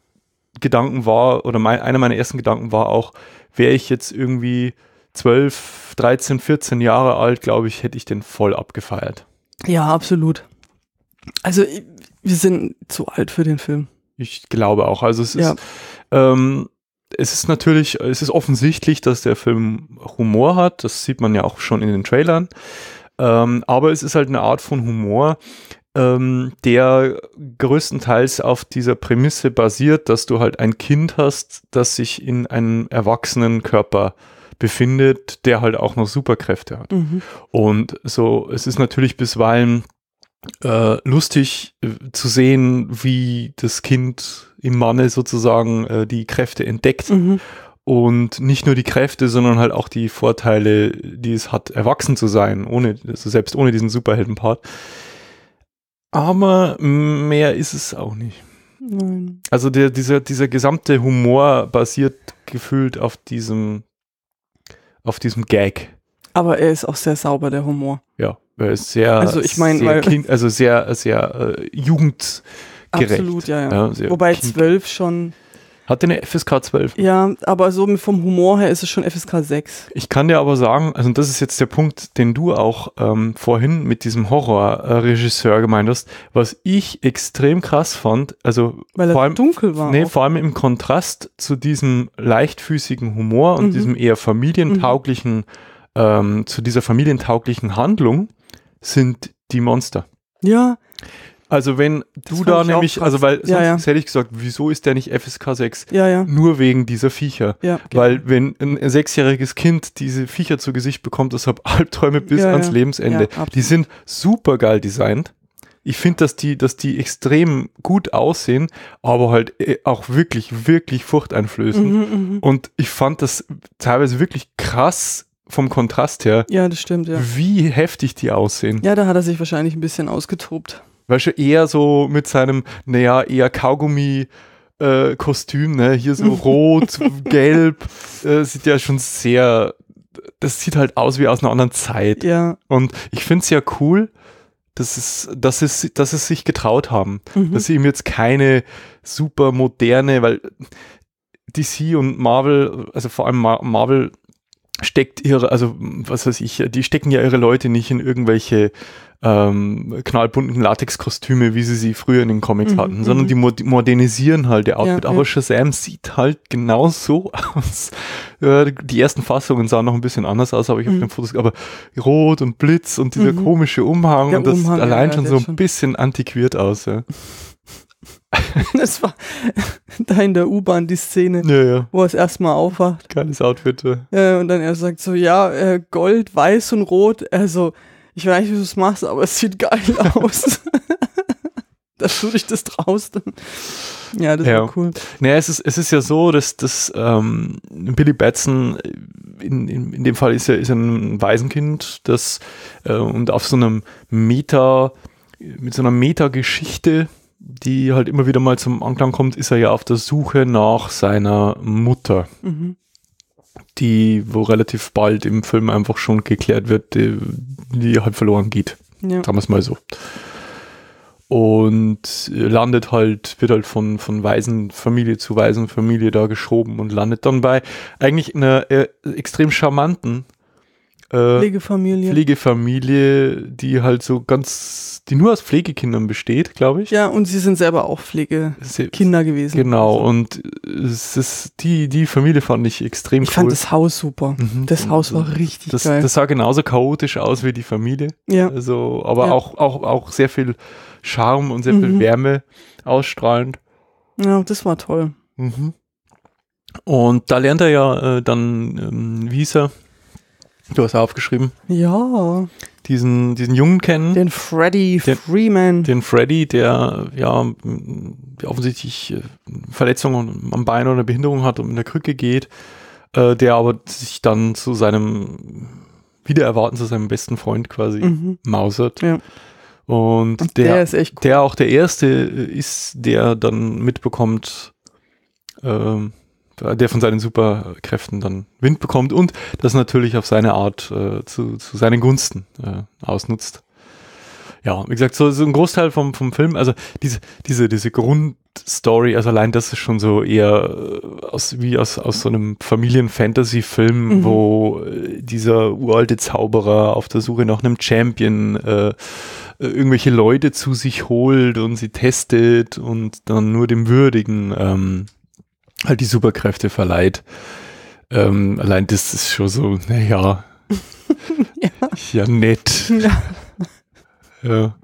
Gedanken war, oder mein, einer meiner ersten Gedanken war auch, wäre ich jetzt irgendwie 12, 13, 14 Jahre alt, glaube ich, hätte ich den voll abgefeiert. Ja, absolut. Also wir sind zu alt für den Film. Ich glaube auch. Also es ja. ist, ähm, es ist natürlich, es ist offensichtlich, dass der Film Humor hat. Das sieht man ja auch schon in den Trailern. Ähm, aber es ist halt eine Art von Humor, ähm, der größtenteils auf dieser Prämisse basiert, dass du halt ein Kind hast, das sich in einem erwachsenen Körper befindet, der halt auch noch Superkräfte hat. Mhm. Und so, es ist natürlich bisweilen äh, lustig äh, zu sehen, wie das Kind im Manne sozusagen äh, die Kräfte entdeckt. Mhm. Und nicht nur die Kräfte, sondern halt auch die Vorteile, die es hat, erwachsen zu sein, ohne, also selbst ohne diesen Superheldenpart. Aber mehr ist es auch nicht. Nein. Also der, dieser, dieser gesamte Humor basiert gefühlt auf diesem, auf diesem Gag. Aber er ist auch sehr sauber, der Humor. Ja, er ist sehr, also ich meine, also sehr, sehr äh, Jugend, gerecht. Absolut, ja, ja. ja Wobei 12 schon. Hatte eine FSK 12. Ja, aber so vom Humor her ist es schon FSK 6. Ich kann dir aber sagen, also das ist jetzt der Punkt, den du auch ähm, vorhin mit diesem Horrorregisseur gemeint hast, was ich extrem krass fand. Also Weil vor er allem, dunkel war. Nee, auch. vor allem im Kontrast zu diesem leichtfüßigen Humor und mhm. diesem eher familientauglichen, mhm. ähm, zu dieser familientauglichen Handlung sind die Monster. Ja. Also wenn das du da nämlich, also weil sonst ja, ja. hätte ich gesagt, wieso ist der nicht FSK 6? Ja, ja. Nur wegen dieser Viecher. Ja. Weil wenn ein sechsjähriges Kind diese Viecher zu Gesicht bekommt, das hat Albträume bis ja, ans Lebensende. die sind super geil designt. Ich finde, dass die, dass die extrem gut aussehen, aber halt äh, auch wirklich, wirklich furchteinflößend. Mhm, mhm, Und ich fand das teilweise wirklich krass vom Kontrast her. Ja, das stimmt, ja. Wie heftig die aussehen. Ja, da hat er sich wahrscheinlich ein bisschen ausgetobt. Weißt du, eher so mit seinem, naja, eher Kaugummi. Äh, Kostüm, ne? Hier so rot, gelb, äh, sieht ja schon sehr, das sieht halt aus wie aus einer anderen Zeit. Ja. Und ich finde es ja cool, dass es, dass, es, dass es sich getraut haben. Mhm. Dass sie ihm jetzt keine super moderne, weil DC und Marvel, also vor allem Marvel, steckt ihre, also was weiß ich, die stecken ja ihre Leute nicht in irgendwelche ähm, knallbunten Latexkostüme, wie sie sie früher in den Comics mhm, hatten, sondern mhm. die modernisieren halt ihr Outfit. Ja, aber ja. Shazam sieht halt genau so aus. die ersten Fassungen sahen noch ein bisschen anders aus, habe ich mhm. auf den Fotos, aber rot und Blitz und dieser mhm. komische Umhang Der und das Umhang, allein ja, schon so ein schon. bisschen antiquiert aus. Ja das war da in der U-Bahn die Szene, ja, ja. wo er es erstmal aufwacht. Geiles Outfit. Ja. Äh, und dann er sagt so, ja, äh, Gold, Weiß und Rot. Also, ich weiß nicht, wie du es machst, aber es sieht geil aus. dass du dich das traust. Ja, das ja. war cool. Naja, es ist, es ist ja so, dass, dass ähm, Billy Batson, in, in, in, dem Fall ist ja ist ein Waisenkind, das äh, und auf so einem Meta, mit so einer Meta-Geschichte die halt immer wieder mal zum Anklang kommt, ist er ja auf der Suche nach seiner Mutter. Mhm. Die, wo relativ bald im Film einfach schon geklärt wird, die, die halt verloren geht. Ja. Sagen wir es mal so. Und landet halt, wird halt von, von Waisenfamilie zu Waisenfamilie da geschoben und landet dann bei eigentlich einer äh, extrem charmanten äh, Pflegefamilie. Pflegefamilie, die halt so ganz, die nur aus Pflegekindern besteht, glaube ich. Ja, und sie sind selber auch Pflegekinder gewesen. Genau, also. und es ist, die, die Familie fand ich extrem ich cool. Ich fand das Haus super. Mhm. Das Haus war richtig das, geil. Das sah genauso chaotisch aus wie die Familie. Ja. Also, aber ja. auch, auch, auch sehr viel Charme und sehr mhm. viel Wärme ausstrahlend. Ja, das war toll. Mhm. Und da lernt er ja äh, dann ähm, Visa Du hast aufgeschrieben. Ja. Diesen, diesen Jungen kennen. Den Freddy den, Freeman. Den Freddy, der ja offensichtlich äh, Verletzungen am Bein oder eine Behinderung hat und in der Krücke geht, äh, der aber sich dann zu seinem Wiedererwarten zu seinem besten Freund quasi mhm. mausert. Ja. Und, und der, der, cool. der auch der Erste ist, der dann mitbekommt, ähm, der von seinen Superkräften dann Wind bekommt und das natürlich auf seine Art äh, zu, zu seinen Gunsten äh, ausnutzt. Ja, wie gesagt, so, so ein Großteil vom, vom Film, also diese, diese, diese Grundstory, also allein das ist schon so eher äh, aus, wie aus, aus so einem Familien-Fantasy-Film, mhm. wo äh, dieser uralte Zauberer auf der Suche nach einem Champion äh, äh, irgendwelche Leute zu sich holt und sie testet und dann nur dem Würdigen ähm, halt die Superkräfte verleiht. Ähm, allein das ist schon so, naja. ja. ja, nett. Ja. ja.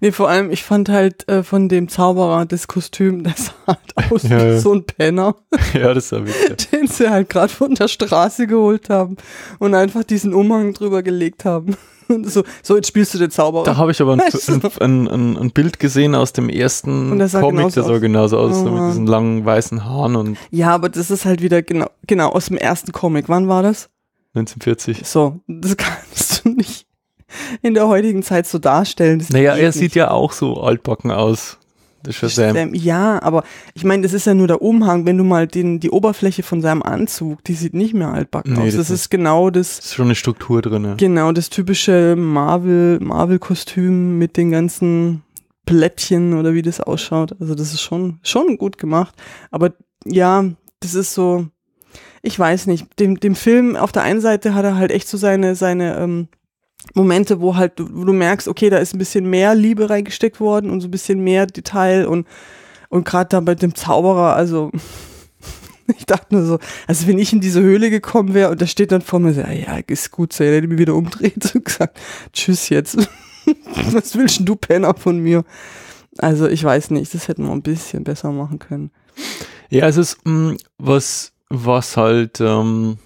Nee, vor allem, ich fand halt äh, von dem Zauberer das Kostüm, das sah halt aus ja. wie so ein Penner. Ja, das habe ich. Ja. Den sie halt gerade von der Straße geholt haben und einfach diesen Umhang drüber gelegt haben so, so, jetzt spielst du den Zauberer. Da habe ich aber ein, ein, ein, ein, Bild gesehen aus dem ersten das Comic, der sah genauso aus, oh. so mit oh, diesen langen weißen Haaren. und. Ja, aber das ist halt wieder genau, genau aus dem ersten Comic. Wann war das? 1940. So, das kannst du nicht in der heutigen Zeit so darstellen. naja, er nicht. sieht ja auch so altbacken aus. Das ist Shazam. Sam. Ja, aber ich meine, das ist ja nur der Umhang. Wenn du mal den, die Oberfläche von seinem Anzug, die sieht nicht mehr altbacken nee, aus. Das, das ist genau das. Ist schon eine Struktur drin. Ja. Genau, das typische Marvel, Marvel-Kostüm mit den ganzen Plättchen oder wie das ausschaut. Also das ist schon, schon gut gemacht. Aber ja, das ist so, ich weiß nicht. Dem, dem Film auf der einen Seite hat er halt echt so seine, seine, ähm, Momente, wo halt du, wo du merkst, okay, da ist ein bisschen mehr Liebe reingesteckt worden und so ein bisschen mehr Detail und, und gerade da mit dem Zauberer, also ich dachte nur so, also wenn ich in diese Höhle gekommen wäre und da steht dann vor mir so, ja, ist gut, so, er hätte mich wieder umdreht und gesagt, tschüss jetzt. Was willst du Penner von mir? Also ich weiß nicht, das hätten wir ein bisschen besser machen können. Ja, es ist, mh, mm, was, was halt, ähm,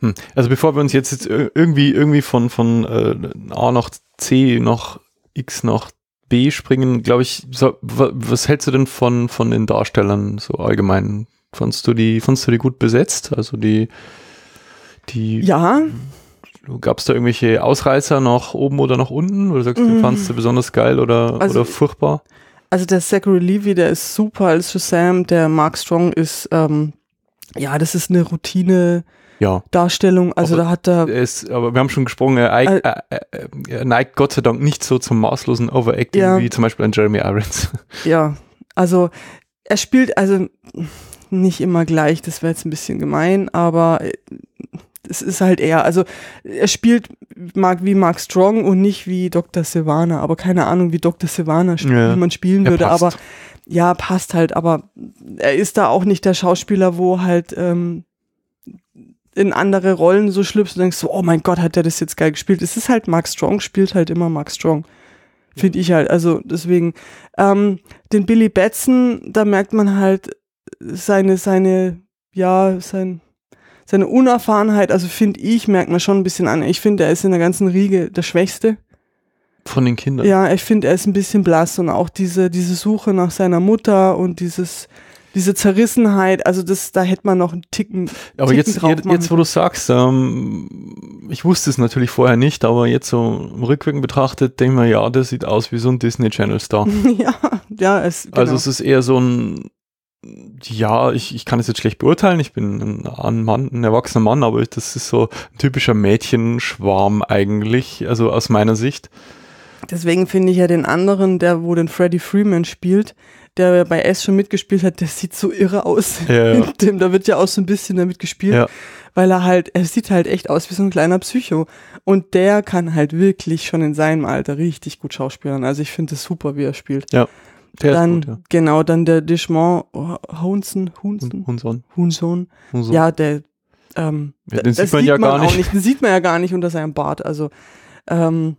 hm. Also bevor wir uns jetzt, jetzt irgendwie, irgendwie von, von äh, A nach C noch X nach B springen, glaube ich, so, was hältst du denn von, von den Darstellern so allgemein? Fandst du die, fandst du die gut besetzt? Also die, die. Ja. Gab es da irgendwelche Ausreißer nach oben oder nach unten? Oder sagst du, mm. fandest du besonders geil oder, also, oder furchtbar? Also der Zachary Levy, der ist super als Shazam. Der Mark Strong ist, ähm, ja, das ist eine Routine ja. Darstellung. Also aber da hat er. Es, aber wir haben schon gesprochen, er, äh, äh, neigt Gott sei Dank nicht so zum maßlosen Overacting ja. wie zum Beispiel an Jeremy Irons. Ja, also er spielt also nicht immer gleich, das wäre jetzt ein bisschen gemein, aber äh, es ist halt eher, also er spielt wie Mark Strong und nicht wie Dr. Silvana, aber keine Ahnung, wie Dr. Silvana sp ja, wie man spielen würde, aber ja, passt halt, aber er ist da auch nicht der Schauspieler, wo halt ähm, in andere Rollen so schlüpfst und denkst so, oh mein Gott, hat der das jetzt geil gespielt. Es ist halt Mark Strong, spielt halt immer Mark Strong. Finde ich halt. Also deswegen, ähm, den Billy Batson, da merkt man halt seine, seine, ja, sein, seine Unerfahrenheit, also finde ich, merkt man schon ein bisschen an. Ich finde, er ist in der ganzen Riege der Schwächste. Von den Kindern. Ja, ich finde, er ist ein bisschen blass und auch diese, diese Suche nach seiner Mutter und dieses, diese Zerrissenheit, also das, da hätte man noch einen Ticken. Aber Ticken jetzt, drauf jetzt, wo du sagst, ähm, ich wusste es natürlich vorher nicht, aber jetzt so im Rückwirken betrachtet, denke ich mir, ja, das sieht aus wie so ein Disney Channel Star. ja, ja, es, genau. Also es ist eher so ein, ja, ich, ich kann es jetzt schlecht beurteilen, ich bin ein, Mann, ein erwachsener Mann, aber das ist so ein typischer Mädchenschwarm eigentlich, also aus meiner Sicht. Deswegen finde ich ja den anderen, der wo den Freddie Freeman spielt, der bei S schon mitgespielt hat, der sieht so irre aus. Ja, ja. Dem, da wird ja auch so ein bisschen damit gespielt, ja. weil er halt, er sieht halt echt aus wie so ein kleiner Psycho. Und der kann halt wirklich schon in seinem Alter richtig gut schauspielern. Also ich finde es super, wie er spielt. Ja. Der dann, ist gut, ja. genau, dann der Deschmont oh, Hunson, Hunson, Hunson. Ja, der, ähm, ja, den sieht man ja gar nicht. nicht. Den sieht man ja gar nicht unter seinem Bart. Also, ähm,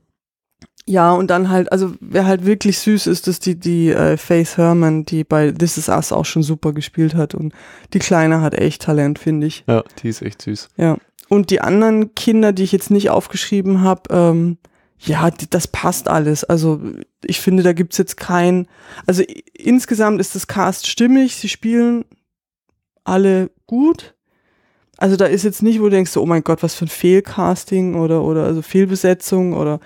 ja, und dann halt, also wer halt wirklich süß ist, ist die, die äh, Faith Herman, die bei This Is Us auch schon super gespielt hat. Und die Kleine hat echt Talent, finde ich. Ja, die ist echt süß. Ja. Und die anderen Kinder, die ich jetzt nicht aufgeschrieben habe, ähm, ja, die, das passt alles. Also ich finde, da gibt es jetzt kein, also insgesamt ist das Cast stimmig, sie spielen alle gut. Also da ist jetzt nicht, wo du denkst, oh mein Gott, was für ein Fehlcasting oder, oder also Fehlbesetzung oder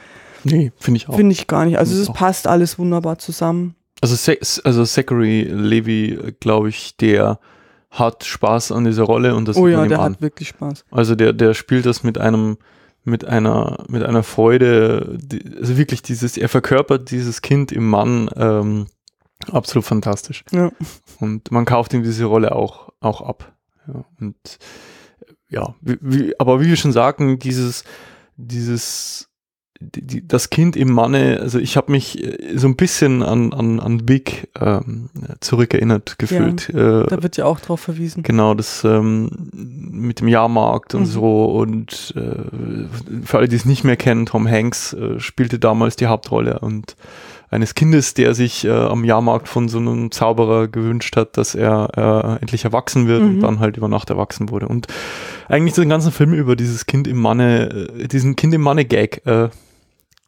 Nee, finde ich auch. Finde ich gar nicht. Also find es passt alles wunderbar zusammen. Also, also Zachary Levy, glaube ich, der hat Spaß an dieser Rolle und das Oh ja, der an. hat wirklich Spaß. Also der, der spielt das mit einem, mit einer, mit einer Freude, die, also wirklich dieses, er verkörpert dieses Kind im Mann ähm, absolut fantastisch. Ja. Und man kauft ihm diese Rolle auch, auch ab. Ja, und ja, wie, wie, aber wie wir schon sagten, dieses, dieses die, das Kind im Manne, also ich habe mich äh, so ein bisschen an, an, an Big ähm, zurückerinnert gefühlt. Ja, äh, da wird ja auch drauf verwiesen. Genau, das ähm, mit dem Jahrmarkt und mhm. so. Und äh, für alle, die es nicht mehr kennen, Tom Hanks äh, spielte damals die Hauptrolle und eines Kindes, der sich äh, am Jahrmarkt von so einem Zauberer gewünscht hat, dass er äh, endlich erwachsen wird mhm. und dann halt über Nacht erwachsen wurde. Und eigentlich den ganzen Film über dieses Kind im Manne, äh, diesen Kind im Manne-Gag äh,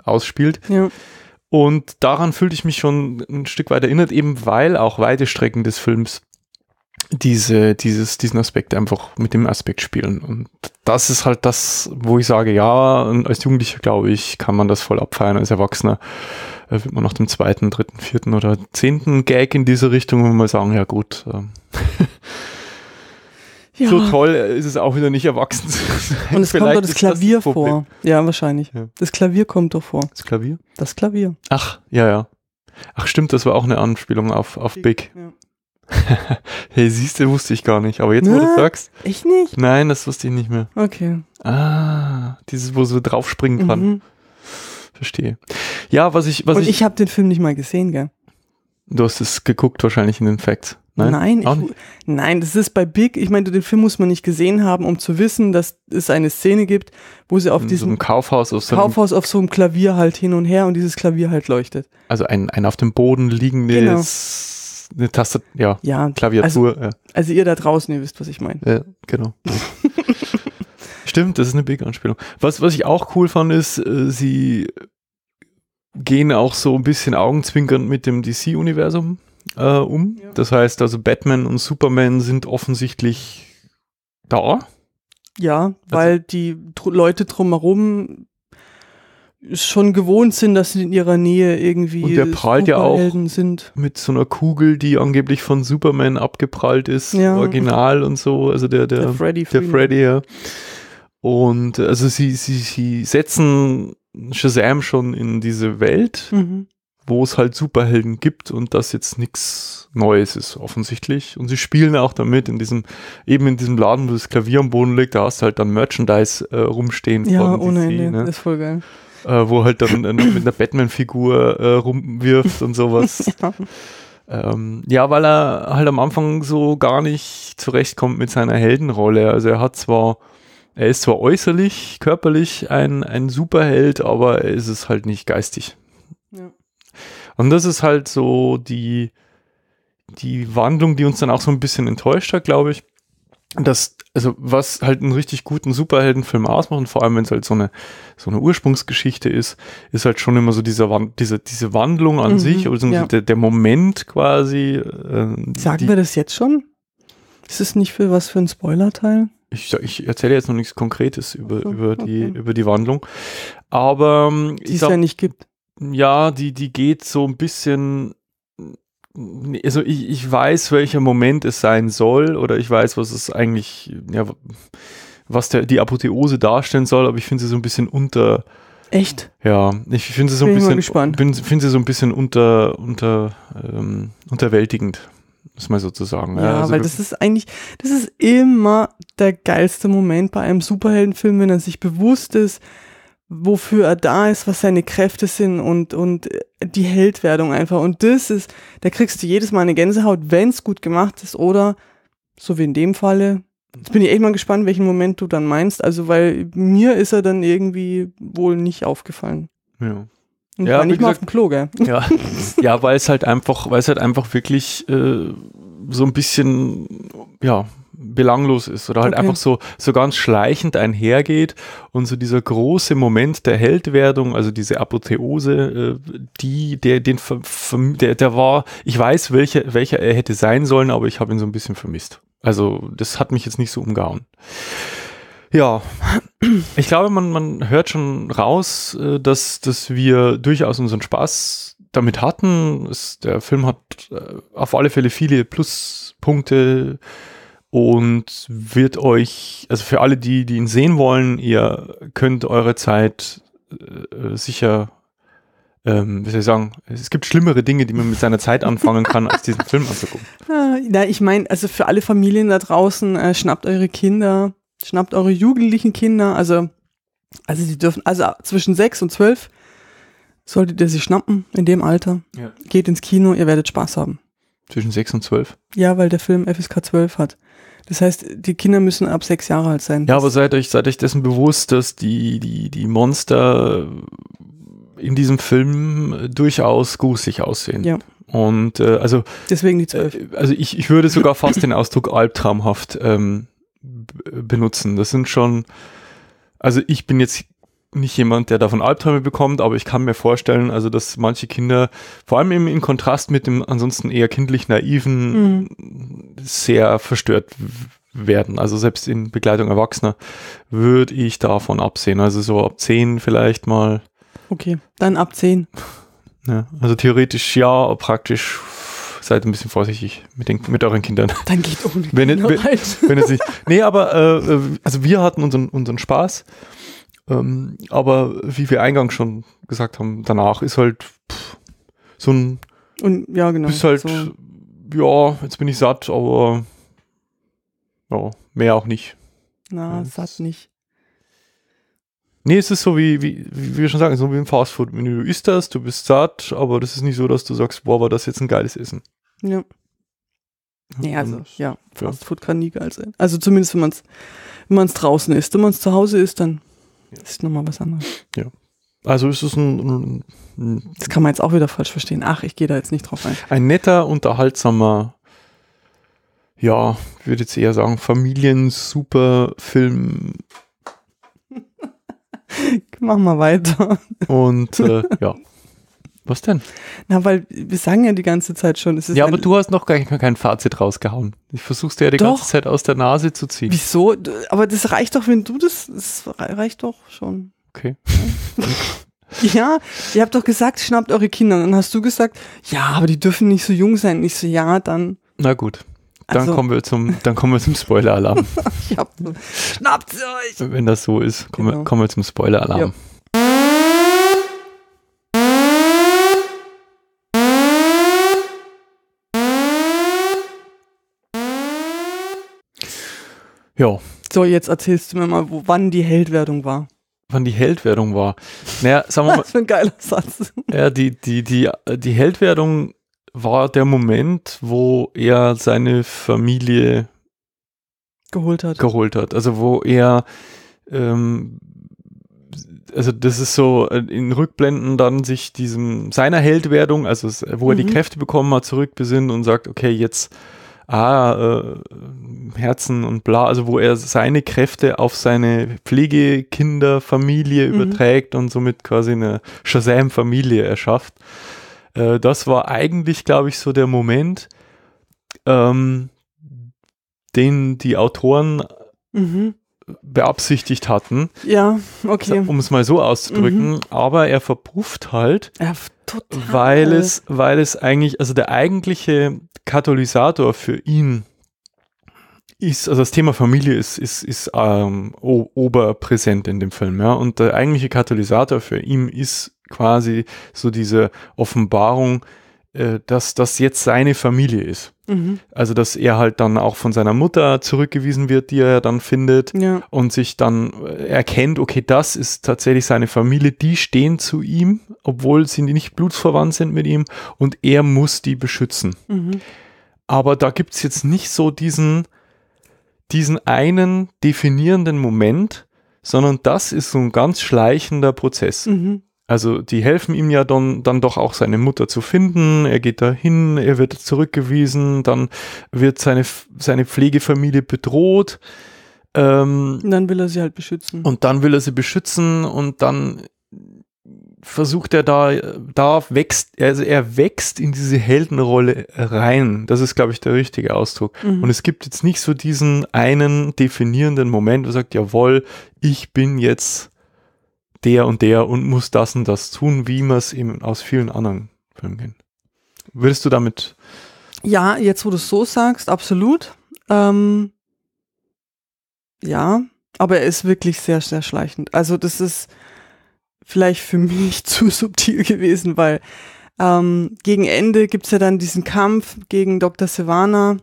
ausspielt. Ja. Und daran fühlte ich mich schon ein Stück weit erinnert, eben weil auch weite Strecken des Films diese, dieses, diesen Aspekt einfach mit dem Aspekt spielen. Und das ist halt das, wo ich sage, ja, als Jugendlicher, glaube ich, kann man das voll abfeiern. Als Erwachsener äh, wird man nach dem zweiten, dritten, vierten oder zehnten Gag in diese Richtung und mal sagen, ja gut, äh, Ja. So toll äh, ist es auch wieder nicht erwachsen zu sein. Und es Vielleicht kommt doch das Klavier das vor. Ja, wahrscheinlich. Ja. Das Klavier kommt doch vor. Das Klavier? Das Klavier. Ach, ja, ja. Ach stimmt, das war auch eine Anspielung auf, auf Big. Ja. hey, siehst du, wusste ich gar nicht. Aber jetzt, Na, wo du sagst. Ich nicht? Nein, das wusste ich nicht mehr. Okay. Ah, dieses, wo so draufspringen kann. Mhm. Verstehe. Ja, was ich. Was Und ich, ich habe den Film nicht mal gesehen, gell? Du hast es geguckt, wahrscheinlich in den Facts. Nein, nein, ich, nein, das ist bei Big. Ich meine, den Film muss man nicht gesehen haben, um zu wissen, dass es eine Szene gibt, wo sie auf in diesem so Kaufhaus, auf so, Kaufhaus auf so einem Klavier halt hin und her und dieses Klavier halt leuchtet. Also ein, ein auf dem Boden liegendes, genau. eine Taste, ja, ja Klaviatur. Also, ja. also, ihr da draußen, ihr wisst, was ich meine. Ja, genau. Stimmt, das ist eine Big-Anspielung. Was, was ich auch cool fand, ist, äh, sie gehen auch so ein bisschen augenzwinkernd mit dem DC-Universum äh, um. Ja. Das heißt also, Batman und Superman sind offensichtlich da. Ja, also weil die dr Leute drumherum schon gewohnt sind, dass sie in ihrer Nähe irgendwie und der prallt ja auch sind. mit so einer Kugel, die angeblich von Superman abgeprallt ist, ja. original und so, also der der, der Freddy, der Freddy ja. Und also sie sie sie setzen Shazam schon in diese Welt, mhm wo es halt Superhelden gibt und das jetzt nichts Neues ist, offensichtlich. Und sie spielen auch damit in diesem, eben in diesem Laden, wo das Klavier am Boden liegt, da hast du halt dann Merchandise äh, rumstehen. Ja, ohne Ende, ne? ist voll geil. Äh, wo halt dann äh, mit einer Batman-Figur äh, rumwirft und sowas. ja. Ähm, ja, weil er halt am Anfang so gar nicht zurechtkommt mit seiner Heldenrolle. Also er hat zwar er ist zwar äußerlich, körperlich ein, ein Superheld, aber er ist es halt nicht geistig. Ja. Und das ist halt so die, die Wandlung, die uns dann auch so ein bisschen enttäuscht hat, glaube ich. Das, also was halt einen richtig guten Superheldenfilm ausmacht, und vor allem wenn es halt so eine, so eine Ursprungsgeschichte ist, ist halt schon immer so dieser Wand, diese, diese Wandlung an mhm, sich, also ja. der, der Moment quasi. Äh, Sagen die, wir das jetzt schon? Ist es nicht für was für ein Spoilerteil? Ich, ich erzähle jetzt noch nichts Konkretes über, so, über, okay. die, über die Wandlung. Aber. Ähm, die es ja nicht gibt ja, die, die geht so ein bisschen. Also ich, ich weiß, welcher Moment es sein soll, oder ich weiß, was es eigentlich, ja, was der, die Apotheose darstellen soll, aber ich finde sie so ein bisschen unter. Echt? Ja, ich finde sie so ein bin bisschen. gespannt. Finde sie so ein bisschen unter, unter, ähm, unterwältigend, muss man sozusagen. Ja, ja also weil das ist eigentlich, das ist immer der geilste Moment bei einem Superheldenfilm, wenn er sich bewusst ist, wofür er da ist, was seine Kräfte sind und, und die Heldwerdung einfach. Und das ist, da kriegst du jedes Mal eine Gänsehaut, wenn es gut gemacht ist oder so wie in dem Falle. Jetzt bin ich echt mal gespannt, welchen Moment du dann meinst. Also, weil mir ist er dann irgendwie wohl nicht aufgefallen. Ja. Und ja, war nicht gesagt, mal auf dem Klo, gell? Ja, ja weil es halt einfach, weil es halt einfach wirklich äh, so ein bisschen, ja, belanglos ist oder halt okay. einfach so, so ganz schleichend einhergeht und so dieser große Moment der Heldwerdung, also diese Apotheose, äh, die, der, den, der, der war, ich weiß, welcher, welcher er hätte sein sollen, aber ich habe ihn so ein bisschen vermisst. Also, das hat mich jetzt nicht so umgehauen. Ja, ich glaube, man, man hört schon raus, äh, dass, dass wir durchaus unseren Spaß damit hatten. Es, der Film hat äh, auf alle Fälle viele Pluspunkte und wird euch, also für alle, die, die ihn sehen wollen, ihr könnt eure Zeit äh, sicher, ähm, wie soll ich sagen, es gibt schlimmere Dinge, die man mit seiner Zeit anfangen kann, als diesen Film anzugucken. Ja, ah, ich meine, also für alle Familien da draußen, äh, schnappt eure Kinder, schnappt eure jugendlichen Kinder, also, also die dürfen, also zwischen sechs und zwölf Solltet ihr sie schnappen in dem Alter, ja. geht ins Kino, ihr werdet Spaß haben. Zwischen 6 und 12? Ja, weil der Film FSK 12 hat. Das heißt, die Kinder müssen ab sechs Jahre alt sein. Ja, aber seid euch, seid euch dessen bewusst, dass die, die, die Monster in diesem Film durchaus gruselig aussehen. Ja. Und äh, also. Deswegen die 12. Äh, also ich, ich würde sogar fast den Ausdruck albtraumhaft ähm, benutzen. Das sind schon. Also ich bin jetzt nicht jemand, der davon Albträume bekommt, aber ich kann mir vorstellen, also dass manche Kinder, vor allem eben in Kontrast mit dem ansonsten eher kindlich naiven, mhm. sehr verstört werden. Also selbst in Begleitung Erwachsener würde ich davon absehen. Also so ab zehn vielleicht mal. Okay, dann ab zehn. Ja, also theoretisch ja, praktisch seid ein bisschen vorsichtig mit, den, mit euren Kindern. Dann geht ohne wenn, wenn, wenn, wenn es nicht. Nee, aber äh, äh, also wir hatten unseren, unseren Spaß. Ähm, aber wie wir eingangs schon gesagt haben, danach ist halt pff, so ein. Und ja, genau. Ist halt, so. ja, jetzt bin ich satt, aber ja, mehr auch nicht. Na, ja. satt nicht. Nee, es ist so wie, wie, wie wir schon sagen, so wie im Fastfood-Menü. Du isst das, du bist satt, aber das ist nicht so, dass du sagst, boah, war das jetzt ein geiles Essen. Ja. Nee, also ja, Fastfood kann nie geil sein. Also zumindest wenn man es wenn man's draußen isst. Wenn man es zu Hause isst, dann das ist nochmal was anderes. Ja. Also ist es ein, ein, ein, Das kann man jetzt auch wieder falsch verstehen. Ach, ich gehe da jetzt nicht drauf ein. Ein netter, unterhaltsamer, ja, ich würde jetzt eher sagen, Familien-Superfilm. Mach mal weiter. Und äh, ja. Was denn? Na, weil wir sagen ja die ganze Zeit schon, es ist. Ja, aber du hast noch gar kein Fazit rausgehauen. Ich versuch's dir ja die doch. ganze Zeit aus der Nase zu ziehen. Wieso? Aber das reicht doch, wenn du das. Das reicht doch schon. Okay. ja, ihr habt doch gesagt, schnappt eure Kinder. Und dann hast du gesagt, ja, aber die dürfen nicht so jung sein. Ich so, ja, dann. Na gut. Dann also. kommen wir zum, dann kommen wir zum Spoiler-Alarm. Schnappt euch! Wenn das so ist, kommen, genau. wir, kommen wir zum Spoiler-Alarm. Ja. Ja. So, jetzt erzählst du mir mal, wo, wann die Heldwerdung war. Wann die Heldwerdung war. Naja, sagen wir mal. Was für ein geiler Satz. Ja, die, die, die, die Heldwerdung war der Moment, wo er seine Familie geholt hat. Geholt hat. Also wo er ähm, also das ist so äh, in Rückblenden dann sich diesem seiner Heldwerdung, also wo er mhm. die Kräfte bekommen hat, zurückbesinnt und sagt, okay, jetzt ah, äh, Herzen und bla, also wo er seine Kräfte auf seine Pflegekinder, Familie mhm. überträgt und somit quasi eine Shazam-Familie erschafft. Äh, das war eigentlich, glaube ich, so der Moment, ähm, den die Autoren mhm. beabsichtigt hatten. Ja, okay. Um es mal so auszudrücken, mhm. aber er verpufft halt. Er Total. Weil es, weil es eigentlich, also der eigentliche Katalysator für ihn ist, also das Thema Familie ist, ist, ist ähm, oberpräsent in dem Film, ja. Und der eigentliche Katalysator für ihn ist quasi so diese Offenbarung, äh, dass das jetzt seine Familie ist. Mhm. Also, dass er halt dann auch von seiner Mutter zurückgewiesen wird, die er dann findet ja. und sich dann äh, erkennt, okay, das ist tatsächlich seine Familie, die stehen zu ihm, obwohl sie nicht blutsverwandt sind mit ihm und er muss die beschützen. Mhm. Aber da gibt es jetzt nicht so diesen, diesen einen definierenden Moment, sondern das ist so ein ganz schleichender Prozess. Mhm. Also die helfen ihm ja dann, dann doch auch seine Mutter zu finden. Er geht dahin, er wird zurückgewiesen, dann wird seine, seine Pflegefamilie bedroht. Ähm, und dann will er sie halt beschützen. Und dann will er sie beschützen und dann versucht er da, da wächst, also er wächst in diese Heldenrolle rein. Das ist, glaube ich, der richtige Ausdruck. Mhm. Und es gibt jetzt nicht so diesen einen definierenden Moment, wo er sagt, jawohl, ich bin jetzt der und der und muss das und das tun, wie man es eben aus vielen anderen Filmen kennt. Würdest du damit? Ja, jetzt wo du es so sagst, absolut. Ähm, ja, aber er ist wirklich sehr, sehr schleichend. Also das ist vielleicht für mich zu subtil gewesen, weil ähm, gegen Ende gibt es ja dann diesen Kampf gegen Dr. Sivana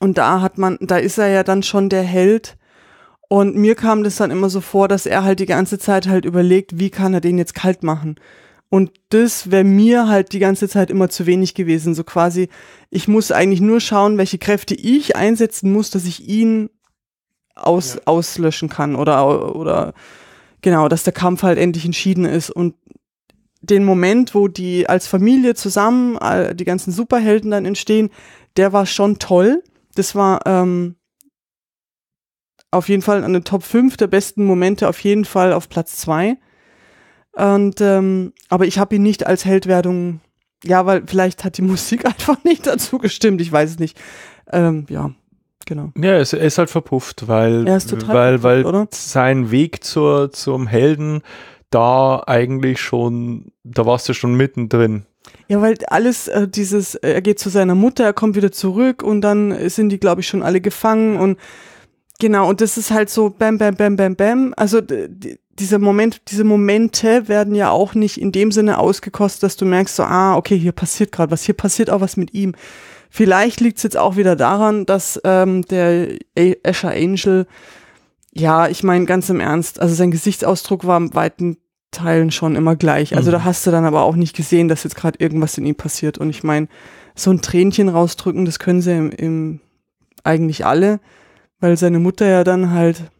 Und da hat man, da ist er ja dann schon der Held, und mir kam das dann immer so vor, dass er halt die ganze Zeit halt überlegt, wie kann er den jetzt kalt machen. Und das wäre mir halt die ganze Zeit immer zu wenig gewesen. So quasi, ich muss eigentlich nur schauen, welche Kräfte ich einsetzen muss, dass ich ihn aus, ja. auslöschen kann oder, oder genau, dass der Kampf halt endlich entschieden ist. Und den Moment, wo die als Familie zusammen die ganzen Superhelden dann entstehen, der war schon toll. Das war ähm, auf jeden Fall an den Top 5 der besten Momente, auf jeden Fall auf Platz 2. Und, ähm, aber ich habe ihn nicht als Heldwerdung, ja, weil vielleicht hat die Musik einfach nicht dazu gestimmt, ich weiß es nicht. Ähm, ja, genau. Ja, er ist, halt verpufft, weil, weil, verpufft, weil oder? sein Weg zur, zum Helden da eigentlich schon, da warst du schon mittendrin. Ja, weil alles äh, dieses, äh, er geht zu seiner Mutter, er kommt wieder zurück und dann sind die, glaube ich, schon alle gefangen und Genau, und das ist halt so bam, bam, bam, bam, bam. Also diese, Moment, diese Momente werden ja auch nicht in dem Sinne ausgekostet, dass du merkst, so, ah, okay, hier passiert gerade was, hier passiert auch was mit ihm. Vielleicht liegt es jetzt auch wieder daran, dass ähm, der Escher Angel, ja, ich meine ganz im Ernst, also sein Gesichtsausdruck war im weiten Teilen schon immer gleich. Also mhm. da hast du dann aber auch nicht gesehen, dass jetzt gerade irgendwas in ihm passiert. Und ich meine, so ein Tränchen rausdrücken, das können sie im, im eigentlich alle weil seine Mutter ja dann halt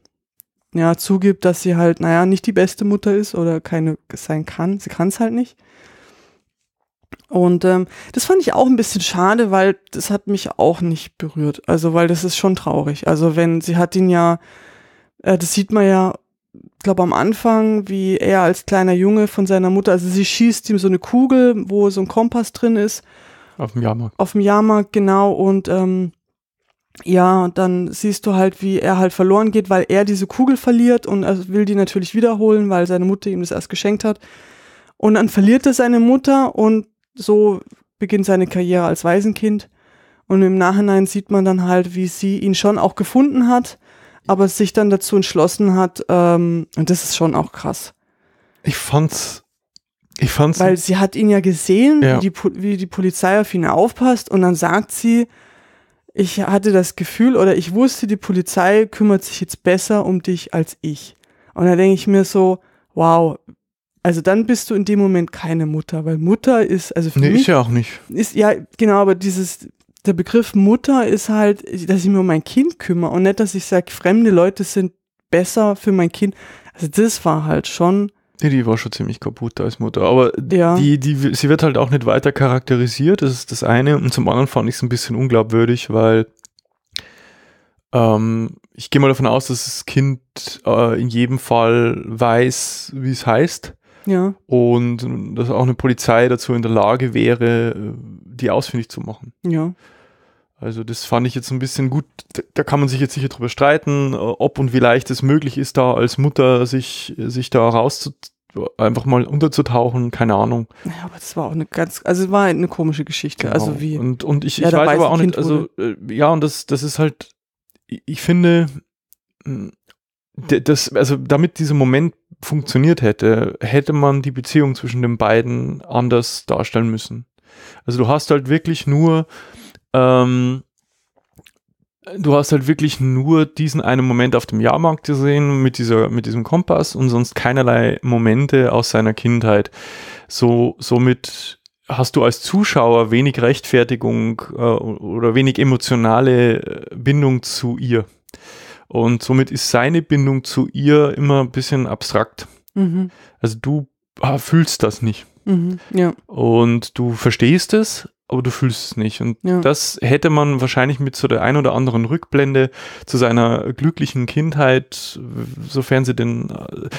ja zugibt, dass sie halt, naja, nicht die beste Mutter ist oder keine sein kann. Sie kann es halt nicht. Und ähm, das fand ich auch ein bisschen schade, weil das hat mich auch nicht berührt. Also, weil das ist schon traurig. Also, wenn sie hat ihn ja, äh, das sieht man ja, glaube am Anfang, wie er als kleiner Junge von seiner Mutter, also sie schießt ihm so eine Kugel, wo so ein Kompass drin ist. Auf dem Jahrmarkt. Auf dem Jahrmarkt, genau. Und ähm, ja, und dann siehst du halt, wie er halt verloren geht, weil er diese Kugel verliert und er will die natürlich wiederholen, weil seine Mutter ihm das erst geschenkt hat. Und dann verliert er seine Mutter und so beginnt seine Karriere als Waisenkind. Und im Nachhinein sieht man dann halt, wie sie ihn schon auch gefunden hat, aber sich dann dazu entschlossen hat. Ähm, und das ist schon auch krass. Ich fand's ich fand's. Weil sie hat ihn ja gesehen, ja. Wie, die, wie die Polizei auf ihn aufpasst und dann sagt sie, ich hatte das Gefühl oder ich wusste, die Polizei kümmert sich jetzt besser um dich als ich. Und da denke ich mir so, wow, also dann bist du in dem Moment keine Mutter, weil Mutter ist, also für nee, mich. ist ja auch nicht. Ist, ja, genau, aber dieses, der Begriff Mutter ist halt, dass ich mir um mein Kind kümmere und nicht, dass ich sage, fremde Leute sind besser für mein Kind. Also das war halt schon die war schon ziemlich kaputt als Mutter. Aber ja. die, die, sie wird halt auch nicht weiter charakterisiert, das ist das eine. Und zum anderen fand ich es ein bisschen unglaubwürdig, weil ähm, ich gehe mal davon aus, dass das Kind äh, in jedem Fall weiß, wie es heißt. Ja. Und äh, dass auch eine Polizei dazu in der Lage wäre, äh, die ausfindig zu machen. Ja. Also das fand ich jetzt ein bisschen gut. Da kann man sich jetzt sicher drüber streiten, äh, ob und wie leicht es möglich ist, da als Mutter sich, sich da raus einfach mal unterzutauchen, keine Ahnung. Ja, aber das war auch eine ganz, also es war halt eine komische Geschichte. Genau. Also wie. Und, und ich, ja, ich weiß aber auch nicht, also äh, ja, und das, das ist halt, ich finde, hm, das, also damit dieser Moment funktioniert hätte, hätte man die Beziehung zwischen den beiden anders darstellen müssen. Also du hast halt wirklich nur ähm, du hast halt wirklich nur diesen einen Moment auf dem Jahrmarkt gesehen mit, dieser, mit diesem Kompass und sonst keinerlei Momente aus seiner Kindheit. So, somit hast du als Zuschauer wenig Rechtfertigung äh, oder wenig emotionale äh, Bindung zu ihr. Und somit ist seine Bindung zu ihr immer ein bisschen abstrakt. Mhm. Also du ah, fühlst das nicht. Mhm, ja. Und du verstehst es, aber du fühlst es nicht. Und ja. das hätte man wahrscheinlich mit so der ein oder anderen Rückblende zu seiner glücklichen Kindheit, sofern sie denn,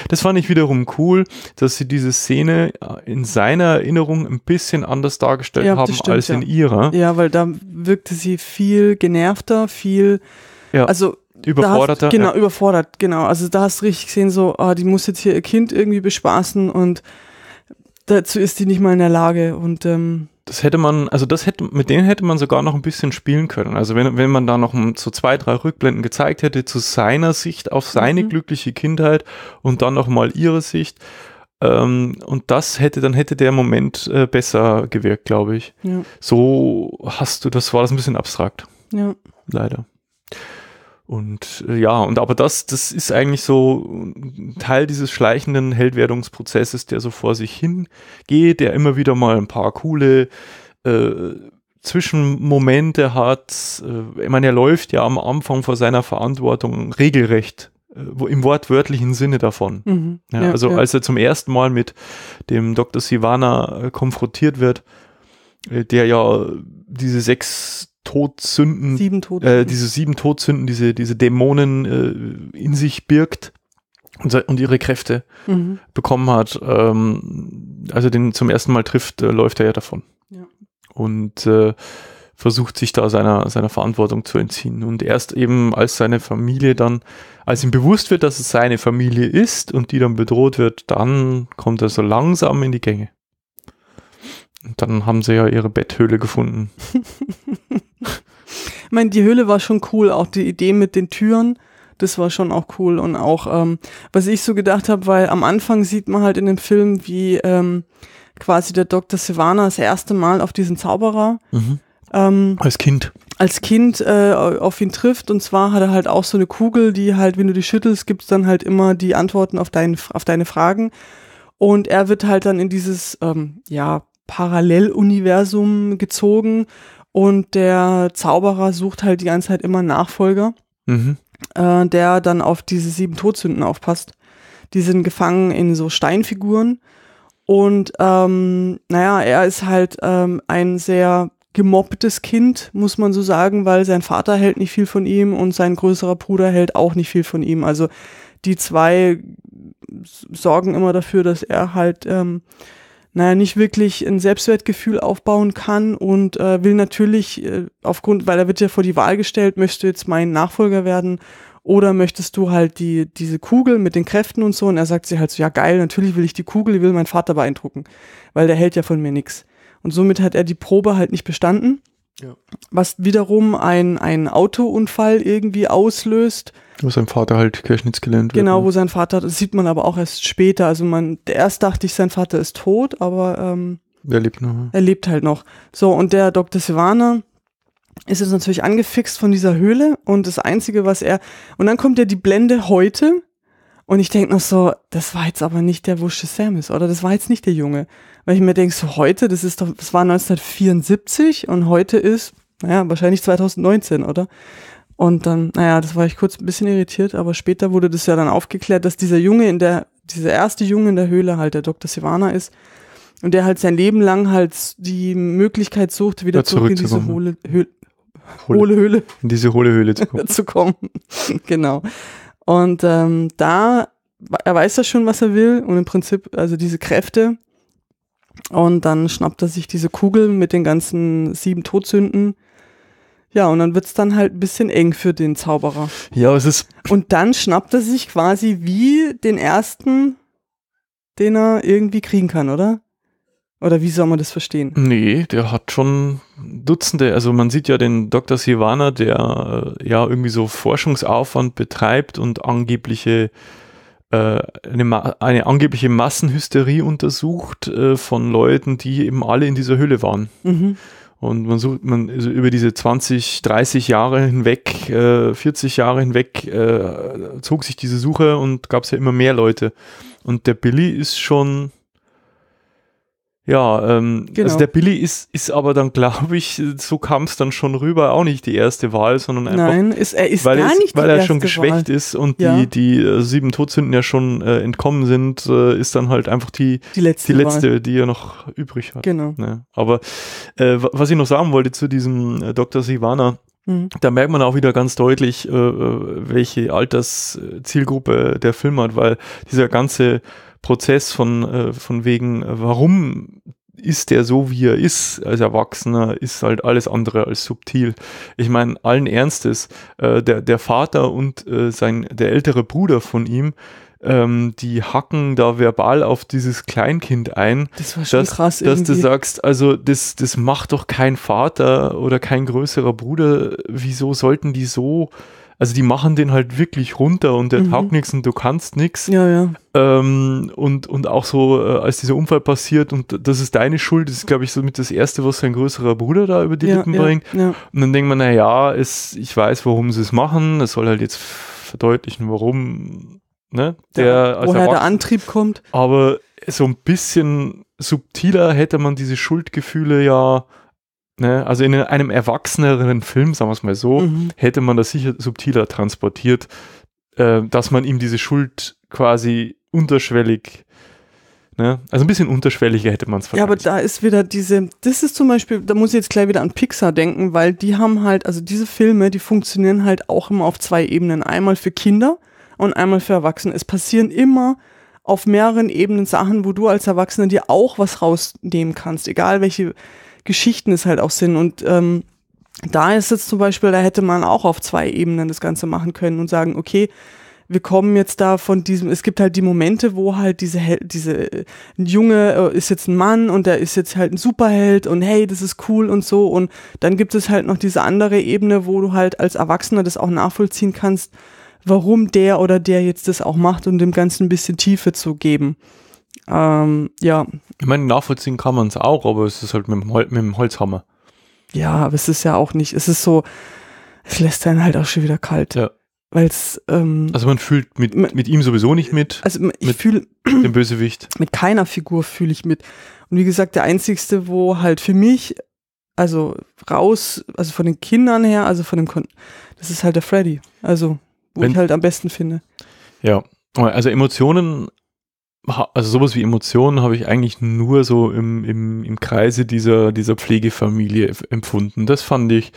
das fand ich wiederum cool, dass sie diese Szene in seiner Erinnerung ein bisschen anders dargestellt ja, haben stimmt, als ja. in ihrer. Ja, weil da wirkte sie viel genervter, viel, ja. also, überfordert Hast, genau, überfordert, genau. Also da hast du richtig gesehen, so, ah, die muss jetzt hier ihr Kind irgendwie bespaßen und dazu ist die nicht mal in der Lage und ähm, das hätte man, also das hätte, mit denen hätte man sogar noch ein bisschen spielen können. Also wenn, wenn man da noch so zwei, drei Rückblenden gezeigt hätte zu seiner Sicht auf seine mhm. glückliche Kindheit und dann noch mal ihre Sicht. Ähm, und das hätte, dann hätte der Moment äh, besser gewirkt, glaube ich. Ja. So hast du, das war das ein bisschen abstrakt. Ja. Leider. Und äh, ja, und aber das, das ist eigentlich so Teil dieses schleichenden Heldwerdungsprozesses, der so vor sich hingeht, der immer wieder mal ein paar coole äh, Zwischenmomente hat. Äh, ich meine, er läuft ja am Anfang vor seiner Verantwortung regelrecht äh, im wortwörtlichen Sinne davon. Mhm, ja, ja, also ja. als er zum ersten Mal mit dem Dr. Sivana äh, konfrontiert wird, äh, der ja diese sechs Todsünden, sieben Todsünden. Äh, diese sieben Todsünden, diese, diese Dämonen äh, in sich birgt und, und ihre Kräfte mhm. bekommen hat. Ähm, als er den zum ersten Mal trifft, äh, läuft er ja davon. Ja. Und äh, versucht sich da seiner, seiner Verantwortung zu entziehen. Und erst eben als seine Familie dann, als ihm bewusst wird, dass es seine Familie ist und die dann bedroht wird, dann kommt er so langsam in die Gänge. Und dann haben sie ja ihre Betthöhle gefunden. Ich meine, die Höhle war schon cool, auch die Idee mit den Türen das war schon auch cool und auch ähm, was ich so gedacht habe, weil am Anfang sieht man halt in dem Film, wie ähm, quasi der Dr. Sivana das erste Mal auf diesen Zauberer mhm. ähm, als Kind als Kind äh, auf ihn trifft und zwar hat er halt auch so eine Kugel, die halt, wenn du die schüttelst, gibt's dann halt immer die Antworten auf, dein, auf deine Fragen und er wird halt dann in dieses ähm, ja Paralleluniversum gezogen und der Zauberer sucht halt die ganze Zeit immer einen Nachfolger, mhm. äh, der dann auf diese sieben Todsünden aufpasst. Die sind gefangen in so Steinfiguren. Und ähm, naja, er ist halt ähm, ein sehr gemobbtes Kind, muss man so sagen, weil sein Vater hält nicht viel von ihm und sein größerer Bruder hält auch nicht viel von ihm. Also die zwei sorgen immer dafür, dass er halt ähm, naja, nicht wirklich ein Selbstwertgefühl aufbauen kann und äh, will natürlich äh, aufgrund, weil er wird ja vor die Wahl gestellt, möchtest du jetzt mein Nachfolger werden oder möchtest du halt die, diese Kugel mit den Kräften und so und er sagt sich halt so, ja geil, natürlich will ich die Kugel, ich will meinen Vater beeindrucken, weil der hält ja von mir nichts. Und somit hat er die Probe halt nicht bestanden, ja. was wiederum ein, ein Autounfall irgendwie auslöst, wo sein Vater halt Querschnitts gelernt wird. Genau, ne? wo sein Vater, hat, das sieht man aber auch erst später. Also man, erst dachte ich, sein Vater ist tot, aber ähm, er lebt noch. Er lebt halt noch. So, und der Dr. Sivana ist jetzt natürlich angefixt von dieser Höhle und das Einzige, was er. Und dann kommt ja die Blende heute. Und ich denke noch so, das war jetzt aber nicht der, wo Samus, oder? Das war jetzt nicht der Junge. Weil ich mir denke, so heute, das ist doch, das war 1974 und heute ist, naja, wahrscheinlich 2019, oder? Und dann, naja, das war ich kurz ein bisschen irritiert, aber später wurde das ja dann aufgeklärt, dass dieser Junge in der, dieser erste Junge in der Höhle halt der Dr. Sivana ist und der halt sein Leben lang halt die Möglichkeit sucht, wieder ja, zurück, in diese hohle, Höhle, hohle Höhle. In diese hohle Höhle zu kommen. zu kommen. genau. Und ähm, da, er weiß ja schon, was er will und im Prinzip, also diese Kräfte. Und dann schnappt er sich diese Kugel mit den ganzen sieben Todsünden ja, und dann wird es dann halt ein bisschen eng für den Zauberer. Ja, es ist. Und dann schnappt er sich quasi wie den ersten, den er irgendwie kriegen kann, oder? Oder wie soll man das verstehen? Nee, der hat schon Dutzende. Also man sieht ja den Dr. Sivana, der äh, ja irgendwie so Forschungsaufwand betreibt und angebliche äh, eine, eine, angebliche Massenhysterie untersucht äh, von Leuten, die eben alle in dieser Höhle waren. Mhm. Und man sucht, man also über diese 20, 30 Jahre hinweg, äh, 40 Jahre hinweg, äh, zog sich diese Suche und gab es ja immer mehr Leute. Und der Billy ist schon ja, ähm, also genau. also der Billy ist, ist aber dann, glaube ich, so kam es dann schon rüber, auch nicht die erste Wahl, sondern einfach. Nein, ist, er ist weil gar er ist, nicht Weil er schon geschwächt Wahl. ist und ja. die, die äh, sieben Todsünden ja schon äh, entkommen sind, äh, ist dann halt einfach die, die letzte, die, letzte die, er noch übrig hat. Genau. Ja. Ne? Aber äh, was ich noch sagen wollte zu diesem äh, Dr. Sivana, mhm. da merkt man auch wieder ganz deutlich, äh, welche Alterszielgruppe der Film hat, weil dieser ganze Prozess von, äh, von wegen, äh, warum ist der so, wie er ist als Erwachsener, ist halt alles andere als subtil. Ich meine, allen Ernstes, äh, der, der Vater und äh, sein, der ältere Bruder von ihm, ähm, die hacken da verbal auf dieses Kleinkind ein. Das war schon dass, krass. Irgendwie. Dass du sagst, also das, das macht doch kein Vater oder kein größerer Bruder. Wieso sollten die so also die machen den halt wirklich runter und der mhm. taugt nichts und du kannst nichts. Ja, ja. Ähm, und, und auch so, äh, als dieser Unfall passiert und das ist deine Schuld, das ist, glaube ich, somit das Erste, was sein größerer Bruder da über die ja, Lippen ja, bringt. Ja. Und dann denkt man, naja, ich weiß, warum sie es machen, es soll halt jetzt verdeutlichen, warum, ne? Der, woher der Antrieb kommt. Aber so ein bisschen subtiler hätte man diese Schuldgefühle ja Ne? Also in einem erwachseneren Film, sagen wir es mal so, mhm. hätte man das sicher subtiler transportiert, äh, dass man ihm diese Schuld quasi unterschwellig ne? also ein bisschen unterschwelliger hätte man es Ja, aber da ist wieder diese, das ist zum Beispiel, da muss ich jetzt gleich wieder an Pixar denken, weil die haben halt, also diese Filme, die funktionieren halt auch immer auf zwei Ebenen. Einmal für Kinder und einmal für Erwachsene. Es passieren immer auf mehreren Ebenen Sachen, wo du als Erwachsener dir auch was rausnehmen kannst, egal welche Geschichten ist halt auch Sinn. Und ähm, da ist jetzt zum Beispiel, da hätte man auch auf zwei Ebenen das Ganze machen können und sagen, okay, wir kommen jetzt da von diesem, es gibt halt die Momente, wo halt diese, diese, ein Junge äh, ist jetzt ein Mann und der ist jetzt halt ein Superheld und hey, das ist cool und so. Und dann gibt es halt noch diese andere Ebene, wo du halt als Erwachsener das auch nachvollziehen kannst, warum der oder der jetzt das auch macht um dem Ganzen ein bisschen Tiefe zu geben. Ähm, ja. Ich meine, nachvollziehen kann man es auch, aber es ist halt mit dem, Hol mit dem Holzhammer. Ja, aber es ist ja auch nicht, es ist so, es lässt einen halt auch schon wieder kalt. Ja. Weil's, ähm, also man fühlt mit, man, mit ihm sowieso nicht mit. Also ich fühle dem Bösewicht. Mit keiner Figur fühle ich mit. Und wie gesagt, der einzigste, wo halt für mich, also raus, also von den Kindern her, also von dem Kon das ist halt der Freddy. Also, wo Wenn, ich halt am besten finde. Ja. Also Emotionen also sowas wie Emotionen habe ich eigentlich nur so im, im, im Kreise dieser, dieser Pflegefamilie empfunden. Das fand ich,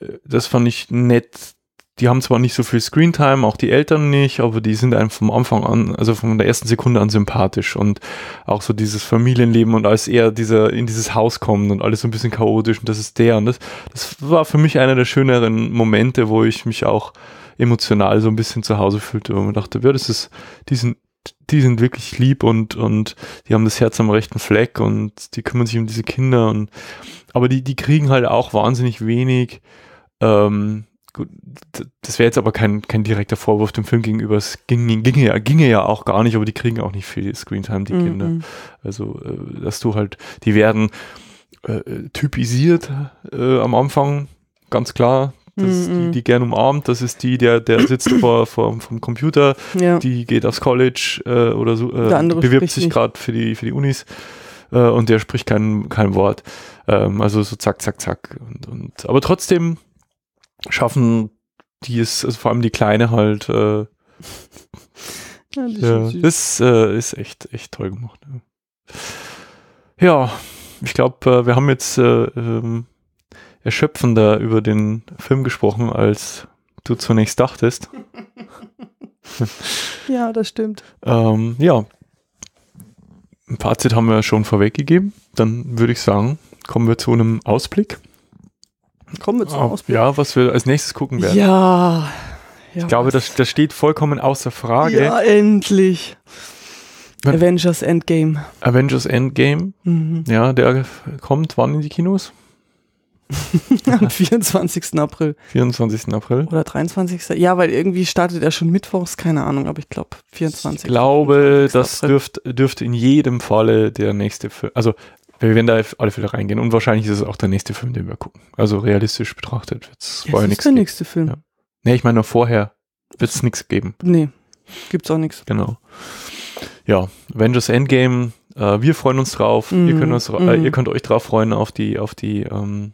äh, das fand ich nett. Die haben zwar nicht so viel Screentime, auch die Eltern nicht, aber die sind einem vom Anfang an, also von der ersten Sekunde an sympathisch und auch so dieses Familienleben und als er dieser, in dieses Haus kommt und alles so ein bisschen chaotisch und das ist der und das, das war für mich einer der schöneren Momente, wo ich mich auch emotional so ein bisschen zu Hause fühlte, wo man dachte, ja, das ist, die sind, die sind wirklich lieb und, und die haben das Herz am rechten Fleck und die kümmern sich um diese Kinder und aber die, die kriegen halt auch wahnsinnig wenig. Ähm, gut, das wäre jetzt aber kein, kein direkter Vorwurf dem Film gegenüber. Es ging, ging, ja, ginge ja auch gar nicht, aber die kriegen auch nicht viel Screentime, die mm -mm. Kinder. Also, äh, dass du halt, die werden äh, typisiert äh, am Anfang, ganz klar. Das ist die, mhm. die gern umarmt, das ist die, der, der sitzt vor, vor vom Computer, ja. die geht aufs College äh, oder so, äh, bewirbt sich gerade für die, für die Unis äh, und der spricht kein, kein Wort. Ähm, also so zack, zack, zack. Und, und, aber trotzdem schaffen die es, also vor allem die Kleine halt, äh, ja, das, ja, das äh, ist echt, echt toll gemacht. Ja, ja ich glaube, äh, wir haben jetzt äh, ähm, erschöpfender über den Film gesprochen, als du zunächst dachtest. ja, das stimmt. ähm, ja. Ein Fazit haben wir schon vorweggegeben. Dann würde ich sagen, kommen wir zu einem Ausblick. Kommen wir zum oh, Ausblick. Ja, was wir als nächstes gucken werden. Ja. ja ich glaube, das, das steht vollkommen außer Frage. Ja, endlich. Avengers Endgame. Avengers Endgame. Mhm. Ja, der kommt wann in die Kinos? Am 24. April. 24. April. Oder 23. Ja, weil irgendwie startet er schon mittwochs, keine Ahnung, aber ich glaube 24. Ich glaube, 24. das dürfte dürft in jedem Falle der nächste Film, also wir werden da auf alle Fälle reingehen und wahrscheinlich ist es auch der nächste Film, den wir gucken. Also realistisch betrachtet wird es vorher nichts Das ist der nächste Film. Ja. Nee, ich meine vorher wird es nichts geben. Nee, gibt's auch nichts. Genau. Ja, Avengers Endgame, äh, wir freuen uns drauf, mm, ihr, mhm. könnt uns, äh, ihr, mhm. könnt euch drauf freuen auf die, auf die ähm,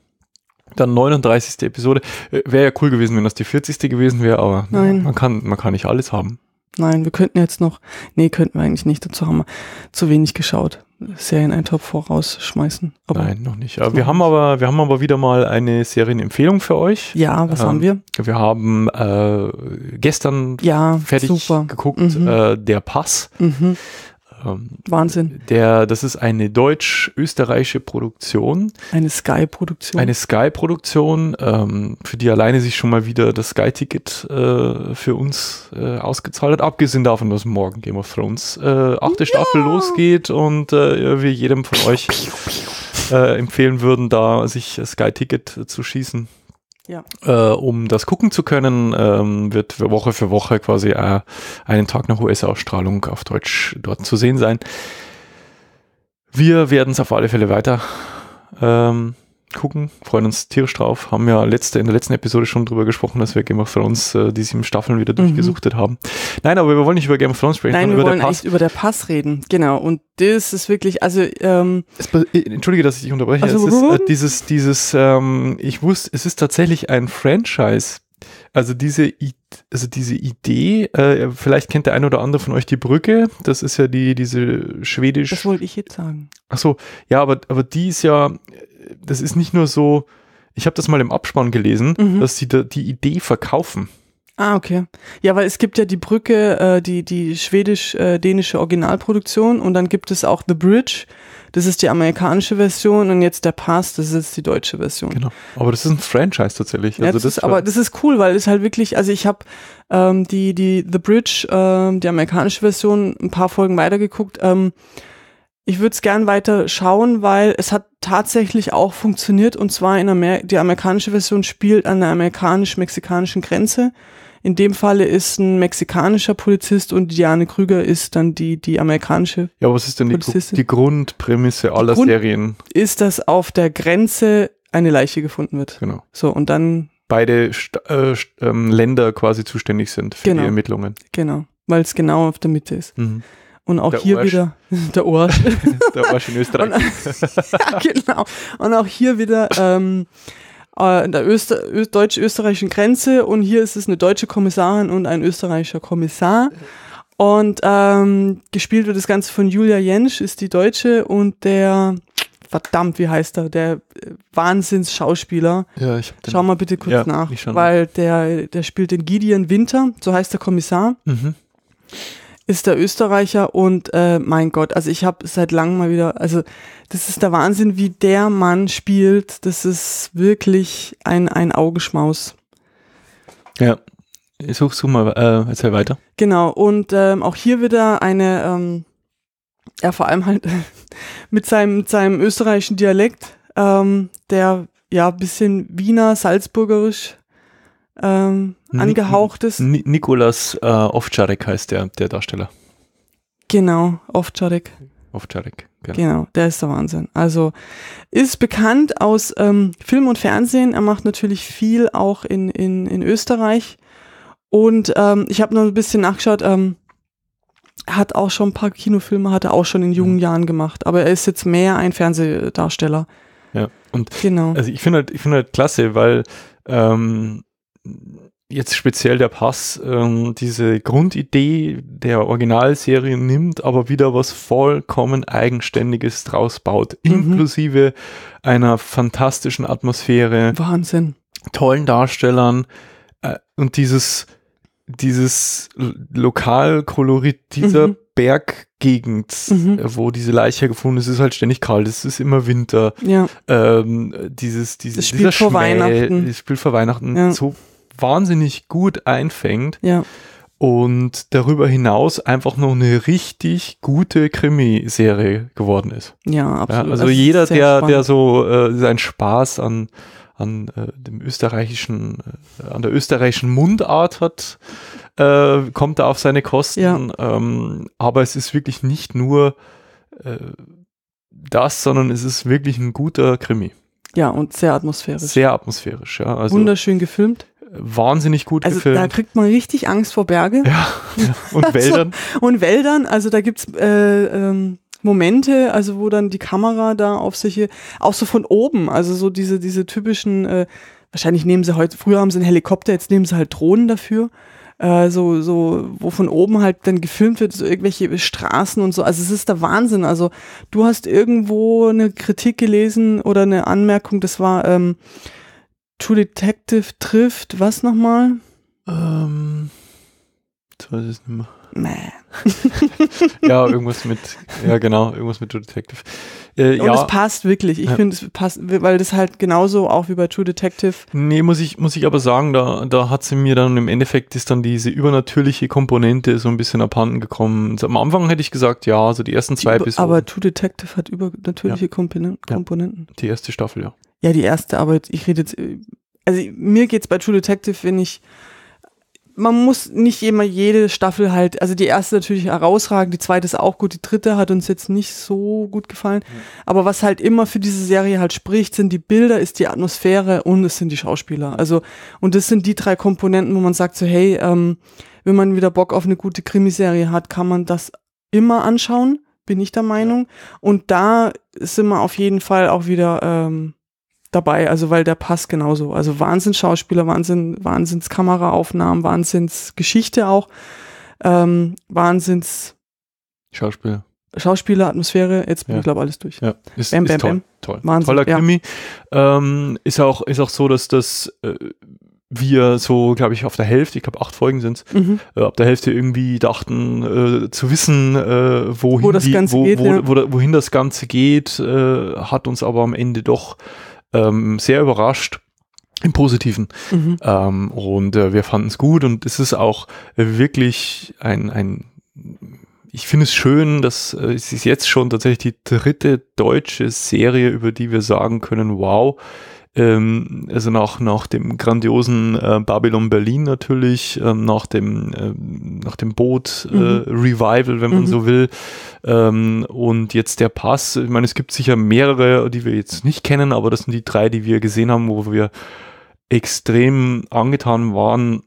dann 39. Episode. Äh, wäre ja cool gewesen, wenn das die 40. gewesen wäre, aber Nein. Man, kann, man kann nicht alles haben. Nein, wir könnten jetzt noch. Nee, könnten wir eigentlich nicht. Dazu haben wir zu wenig geschaut. Serien einen Topf vorausschmeißen. Aber Nein, noch nicht. Wir haben, aber, wir haben aber wieder mal eine Serienempfehlung für euch. Ja, was ähm, haben wir? Ähm, wir haben äh, gestern ja, fertig super. geguckt, mhm. äh, Der Pass. Mhm. Ähm, Wahnsinn. Der, das ist eine deutsch-österreichische Produktion. Eine Sky-Produktion. Eine Sky-Produktion, ähm, für die alleine sich schon mal wieder das Sky-Ticket äh, für uns äh, ausgezahlt hat. Abgesehen davon, dass morgen Game of Thrones äh, achte ja. Staffel losgeht und äh, wir jedem von euch äh, empfehlen würden, da sich Sky-Ticket zu schießen. Ja. Äh, um das gucken zu können, ähm, wird Woche für Woche quasi äh, einen Tag nach US-Ausstrahlung auf Deutsch dort zu sehen sein. Wir werden es auf alle Fälle weiter ähm, gucken, freuen uns tierisch drauf. Haben ja letzte, in der letzten Episode schon drüber gesprochen, dass wir Game of Thrones äh, die sieben Staffeln wieder mhm. durchgesuchtet mhm. haben. Nein, aber wir wollen nicht über Game of Thrones sprechen, Nein, wir wollen Pass. über der Pass reden. Genau. Und das ist wirklich, also ähm, es, äh, entschuldige, dass ich dich unterbreche. Also, es ist äh, dieses, dieses, ähm, ich wusste, es ist tatsächlich ein Franchise. Also diese, also diese Idee, äh, vielleicht kennt der eine oder andere von euch die Brücke. Das ist ja die diese schwedische. Das wollte ich jetzt sagen. Ach so, ja, aber aber die ist ja das ist nicht nur so, ich habe das mal im Abspann gelesen, mhm. dass sie da die Idee verkaufen. Ah, okay. Ja, weil es gibt ja die Brücke, äh, die, die schwedisch-dänische äh, Originalproduktion und dann gibt es auch The Bridge, das ist die amerikanische Version und jetzt der Pass, das ist die deutsche Version. Genau. Aber das ist ein Franchise tatsächlich. Also ja, das, das ist, aber das ist cool, weil es halt wirklich, also ich habe ähm, die, die The Bridge, ähm, die amerikanische Version, ein paar Folgen weitergeguckt. Ähm, ich würde es gern weiter schauen, weil es hat tatsächlich auch funktioniert und zwar in Amer die amerikanische Version spielt an der amerikanisch-mexikanischen Grenze. In dem Falle ist ein mexikanischer Polizist und Diane Krüger ist dann die, die amerikanische. Ja, was ist denn die, die Grundprämisse die aller Grund Serien? Ist, dass auf der Grenze eine Leiche gefunden wird. Genau. So, und dann. Beide St äh, St ähm, Länder quasi zuständig sind für genau. die Ermittlungen. Genau, weil es genau auf der Mitte ist. Mhm. Und auch der hier Orsch. wieder der Orsch. der Orsch in Österreich. Und, ja, genau. Und auch hier wieder ähm, an äh, der Öster Ö deutsch-österreichischen Grenze. Und hier ist es eine deutsche Kommissarin und ein österreichischer Kommissar. Und ähm, gespielt wird das Ganze von Julia Jensch, ist die Deutsche und der verdammt, wie heißt er? Der äh, Wahnsinns-Schauspieler. Ja, ich den, Schau mal bitte kurz ja, nach, weil der, der spielt den Gideon Winter, so heißt der Kommissar. Mhm ist der Österreicher und äh, mein Gott, also ich habe seit langem mal wieder, also das ist der Wahnsinn, wie der Mann spielt. Das ist wirklich ein, ein Augenschmaus. Ja, such, such mal, äh, erzähl weiter. Genau, und ähm, auch hier wieder eine, ähm, ja vor allem halt mit seinem, seinem österreichischen Dialekt, ähm, der ja ein bisschen Wiener, Salzburgerisch ähm, angehauchtes. Nik Nikolas äh, Ovcharek heißt der, der Darsteller. Genau, Ovcharek. Ovcharek, genau. Genau, der ist der Wahnsinn. Also ist bekannt aus ähm, Film und Fernsehen. Er macht natürlich viel auch in, in, in Österreich. Und ähm, ich habe noch ein bisschen nachgeschaut. Ähm, hat auch schon ein paar Kinofilme, hat er auch schon in jungen mhm. Jahren gemacht. Aber er ist jetzt mehr ein Fernsehdarsteller. Ja, und genau. Also ich finde halt, ich halt klasse, weil ähm, jetzt speziell der Pass ähm, diese Grundidee der Originalserie nimmt, aber wieder was vollkommen Eigenständiges draus baut, mhm. inklusive einer fantastischen Atmosphäre. Wahnsinn. Tollen Darstellern äh, und dieses, dieses Lokalkolorit dieser mhm. Berggegend, äh, mhm. wo diese Leiche gefunden ist, ist halt ständig kalt, es ist immer Winter. Ja. Ähm, dieses, dieses, das Spiel vor Schmäh, Weihnachten. Das Spiel vor Weihnachten, ja. so wahnsinnig gut einfängt. Ja. Und darüber hinaus einfach noch eine richtig gute Krimiserie geworden ist. Ja, absolut. Ja, also das jeder, der, der so äh, seinen Spaß an, an äh, dem österreichischen, äh, an der österreichischen Mundart hat, äh, kommt da auf seine Kosten. Ja. Ähm, aber es ist wirklich nicht nur äh, das, sondern es ist wirklich ein guter Krimi. Ja, und sehr atmosphärisch. Sehr atmosphärisch, ja. Also Wunderschön gefilmt wahnsinnig gut also gefilmt. Da kriegt man richtig Angst vor Berge. Ja, und also, Wäldern. und Wäldern, also da gibt's äh, ähm, Momente, also wo dann die Kamera da auf solche, auch so von oben, also so diese, diese typischen, äh, wahrscheinlich nehmen sie heute, früher haben sie einen Helikopter, jetzt nehmen sie halt Drohnen dafür. Äh, so, so, wo von oben halt dann gefilmt wird, so irgendwelche Straßen und so. Also es ist der Wahnsinn. Also du hast irgendwo eine Kritik gelesen oder eine Anmerkung, das war ähm, True Detective trifft was nochmal? Ähm, ich weiß es nicht mehr. Nee. ja, irgendwas mit, ja genau, irgendwas mit True Detective. Äh, und ja. es passt wirklich. Ich ja. finde, es passt, weil das halt genauso auch wie bei True Detective. Nee, muss ich, muss ich aber sagen, da, da hat sie mir dann im Endeffekt ist dann diese übernatürliche Komponente so ein bisschen abhanden gekommen. Also am Anfang hätte ich gesagt, ja, also die ersten zwei Über, Episoden. Aber True Detective hat übernatürliche ja. Komponenten. Die erste Staffel, ja. Ja, die erste, aber ich rede jetzt, äh, also mir geht's bei True Detective, wenn ich, man muss nicht immer jede Staffel halt, also die erste natürlich herausragend, die zweite ist auch gut, die dritte hat uns jetzt nicht so gut gefallen. Mhm. Aber was halt immer für diese Serie halt spricht, sind die Bilder, ist die Atmosphäre und es sind die Schauspieler. Also, und das sind die drei Komponenten, wo man sagt so, hey, ähm, wenn man wieder Bock auf eine gute Krimiserie hat, kann man das immer anschauen, bin ich der Meinung. Und da sind wir auf jeden Fall auch wieder ähm, dabei, also weil der passt genauso. Also Wahnsinns Wahnsinnsschauspieler, Wahnsinn, Wahnsinns Geschichte auch, ähm, Wahnsinns Schauspieler. Schauspieler, Atmosphäre, jetzt bin ja. ich glaube alles durch. Ja, ist, bam, bam, ist toll, bam. toll. Wahnsinn, Toller Krimi. Ähm, ist auch, ist auch so, dass das äh, wir so, glaube ich, auf der Hälfte, ich glaube acht Folgen sind mhm. äh, ab der Hälfte irgendwie dachten äh, zu wissen, äh, wohin, wo das die, Ganze wo, geht, wo, ja. wo, wohin das Ganze geht, äh, hat uns aber am Ende doch ähm, sehr überrascht. Im Positiven. Mhm. Ähm, und äh, wir fanden es gut und es ist auch wirklich ein, ein ich finde es schön, dass äh, es ist jetzt schon tatsächlich die dritte deutsche Serie, über die wir sagen können, wow, ähm, also nach, nach dem grandiosen äh, Babylon Berlin natürlich, ähm, nach dem, äh, nach dem Boot-Revival, äh, mhm. wenn man mhm. so will, ähm, und jetzt der Pass. Ich meine, es gibt sicher mehrere, die wir jetzt nicht kennen, aber das sind die drei, die wir gesehen haben, wo wir extrem angetan waren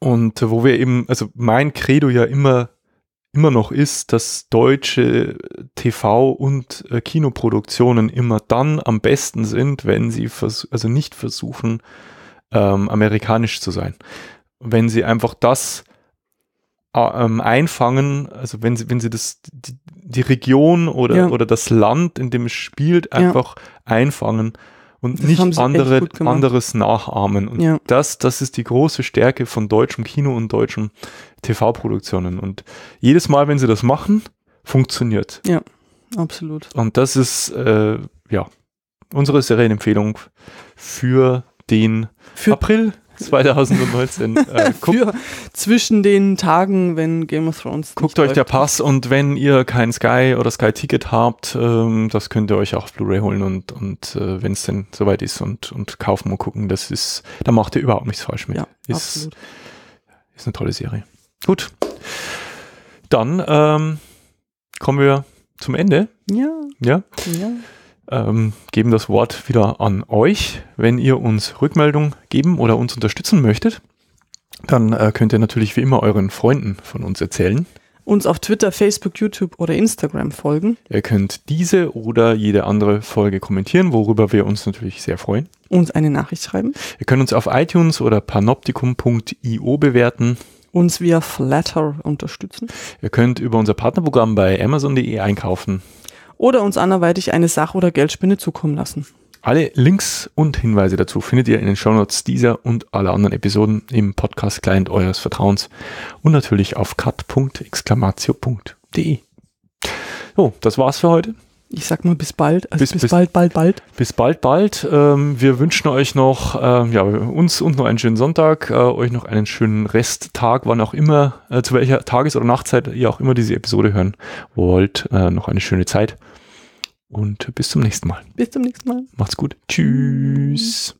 und wo wir eben, also mein Credo ja immer immer noch ist, dass deutsche äh, TV- und äh, Kinoproduktionen immer dann am besten sind, wenn sie also nicht versuchen, ähm, amerikanisch zu sein. Wenn sie einfach das äh, ähm, einfangen, also wenn sie, wenn sie das, die, die Region oder, ja. oder das Land, in dem es spielt, einfach ja. einfangen und das nicht andere, anderes nachahmen. Und ja. das, das ist die große Stärke von deutschem Kino und deutschen TV-Produktionen. Und jedes Mal, wenn sie das machen, funktioniert. Ja, absolut. Und das ist, äh, ja, unsere Serienempfehlung für den für April 2019. Äh, Für zwischen den Tagen, wenn Game of Thrones. Guckt euch der Pass und wenn ihr kein Sky oder Sky Ticket habt, ähm, das könnt ihr euch auch auf Blu-ray holen und, und äh, wenn es denn soweit ist und, und kaufen und gucken, das ist, da macht ihr überhaupt nichts falsch mit. Ja, ist, ist eine tolle Serie. Gut. Dann ähm, kommen wir zum Ende. Ja. Ja. ja ähm, geben das Wort wieder an euch. Wenn ihr uns Rückmeldung geben oder uns unterstützen möchtet, dann äh, könnt ihr natürlich wie immer euren Freunden von uns erzählen. Uns auf Twitter, Facebook, YouTube oder Instagram folgen. Ihr könnt diese oder jede andere Folge kommentieren, worüber wir uns natürlich sehr freuen. Uns eine Nachricht schreiben. Ihr könnt uns auf iTunes oder panoptikum.io bewerten uns via Flatter unterstützen. Ihr könnt über unser Partnerprogramm bei Amazon.de einkaufen oder uns anderweitig eine Sach- oder Geldspende zukommen lassen. Alle Links und Hinweise dazu findet ihr in den Shownotes dieser und aller anderen Episoden im Podcast-Client eures Vertrauens und natürlich auf cut.exclamatio.de. So, das war's für heute ich sag mal bis bald. Also bis, bis, bis, bald, bald, bald. Bis bald, bald. Ähm, wir wünschen euch noch, ähm, ja, uns und noch einen schönen Sonntag, äh, euch noch einen schönen Resttag, wann auch immer, äh, zu welcher Tages- oder Nachtzeit ihr auch immer diese Episode hören wollt. Äh, noch eine schöne Zeit. Und bis zum nächsten Mal. Bis zum nächsten Mal. Macht's gut. Tschüss.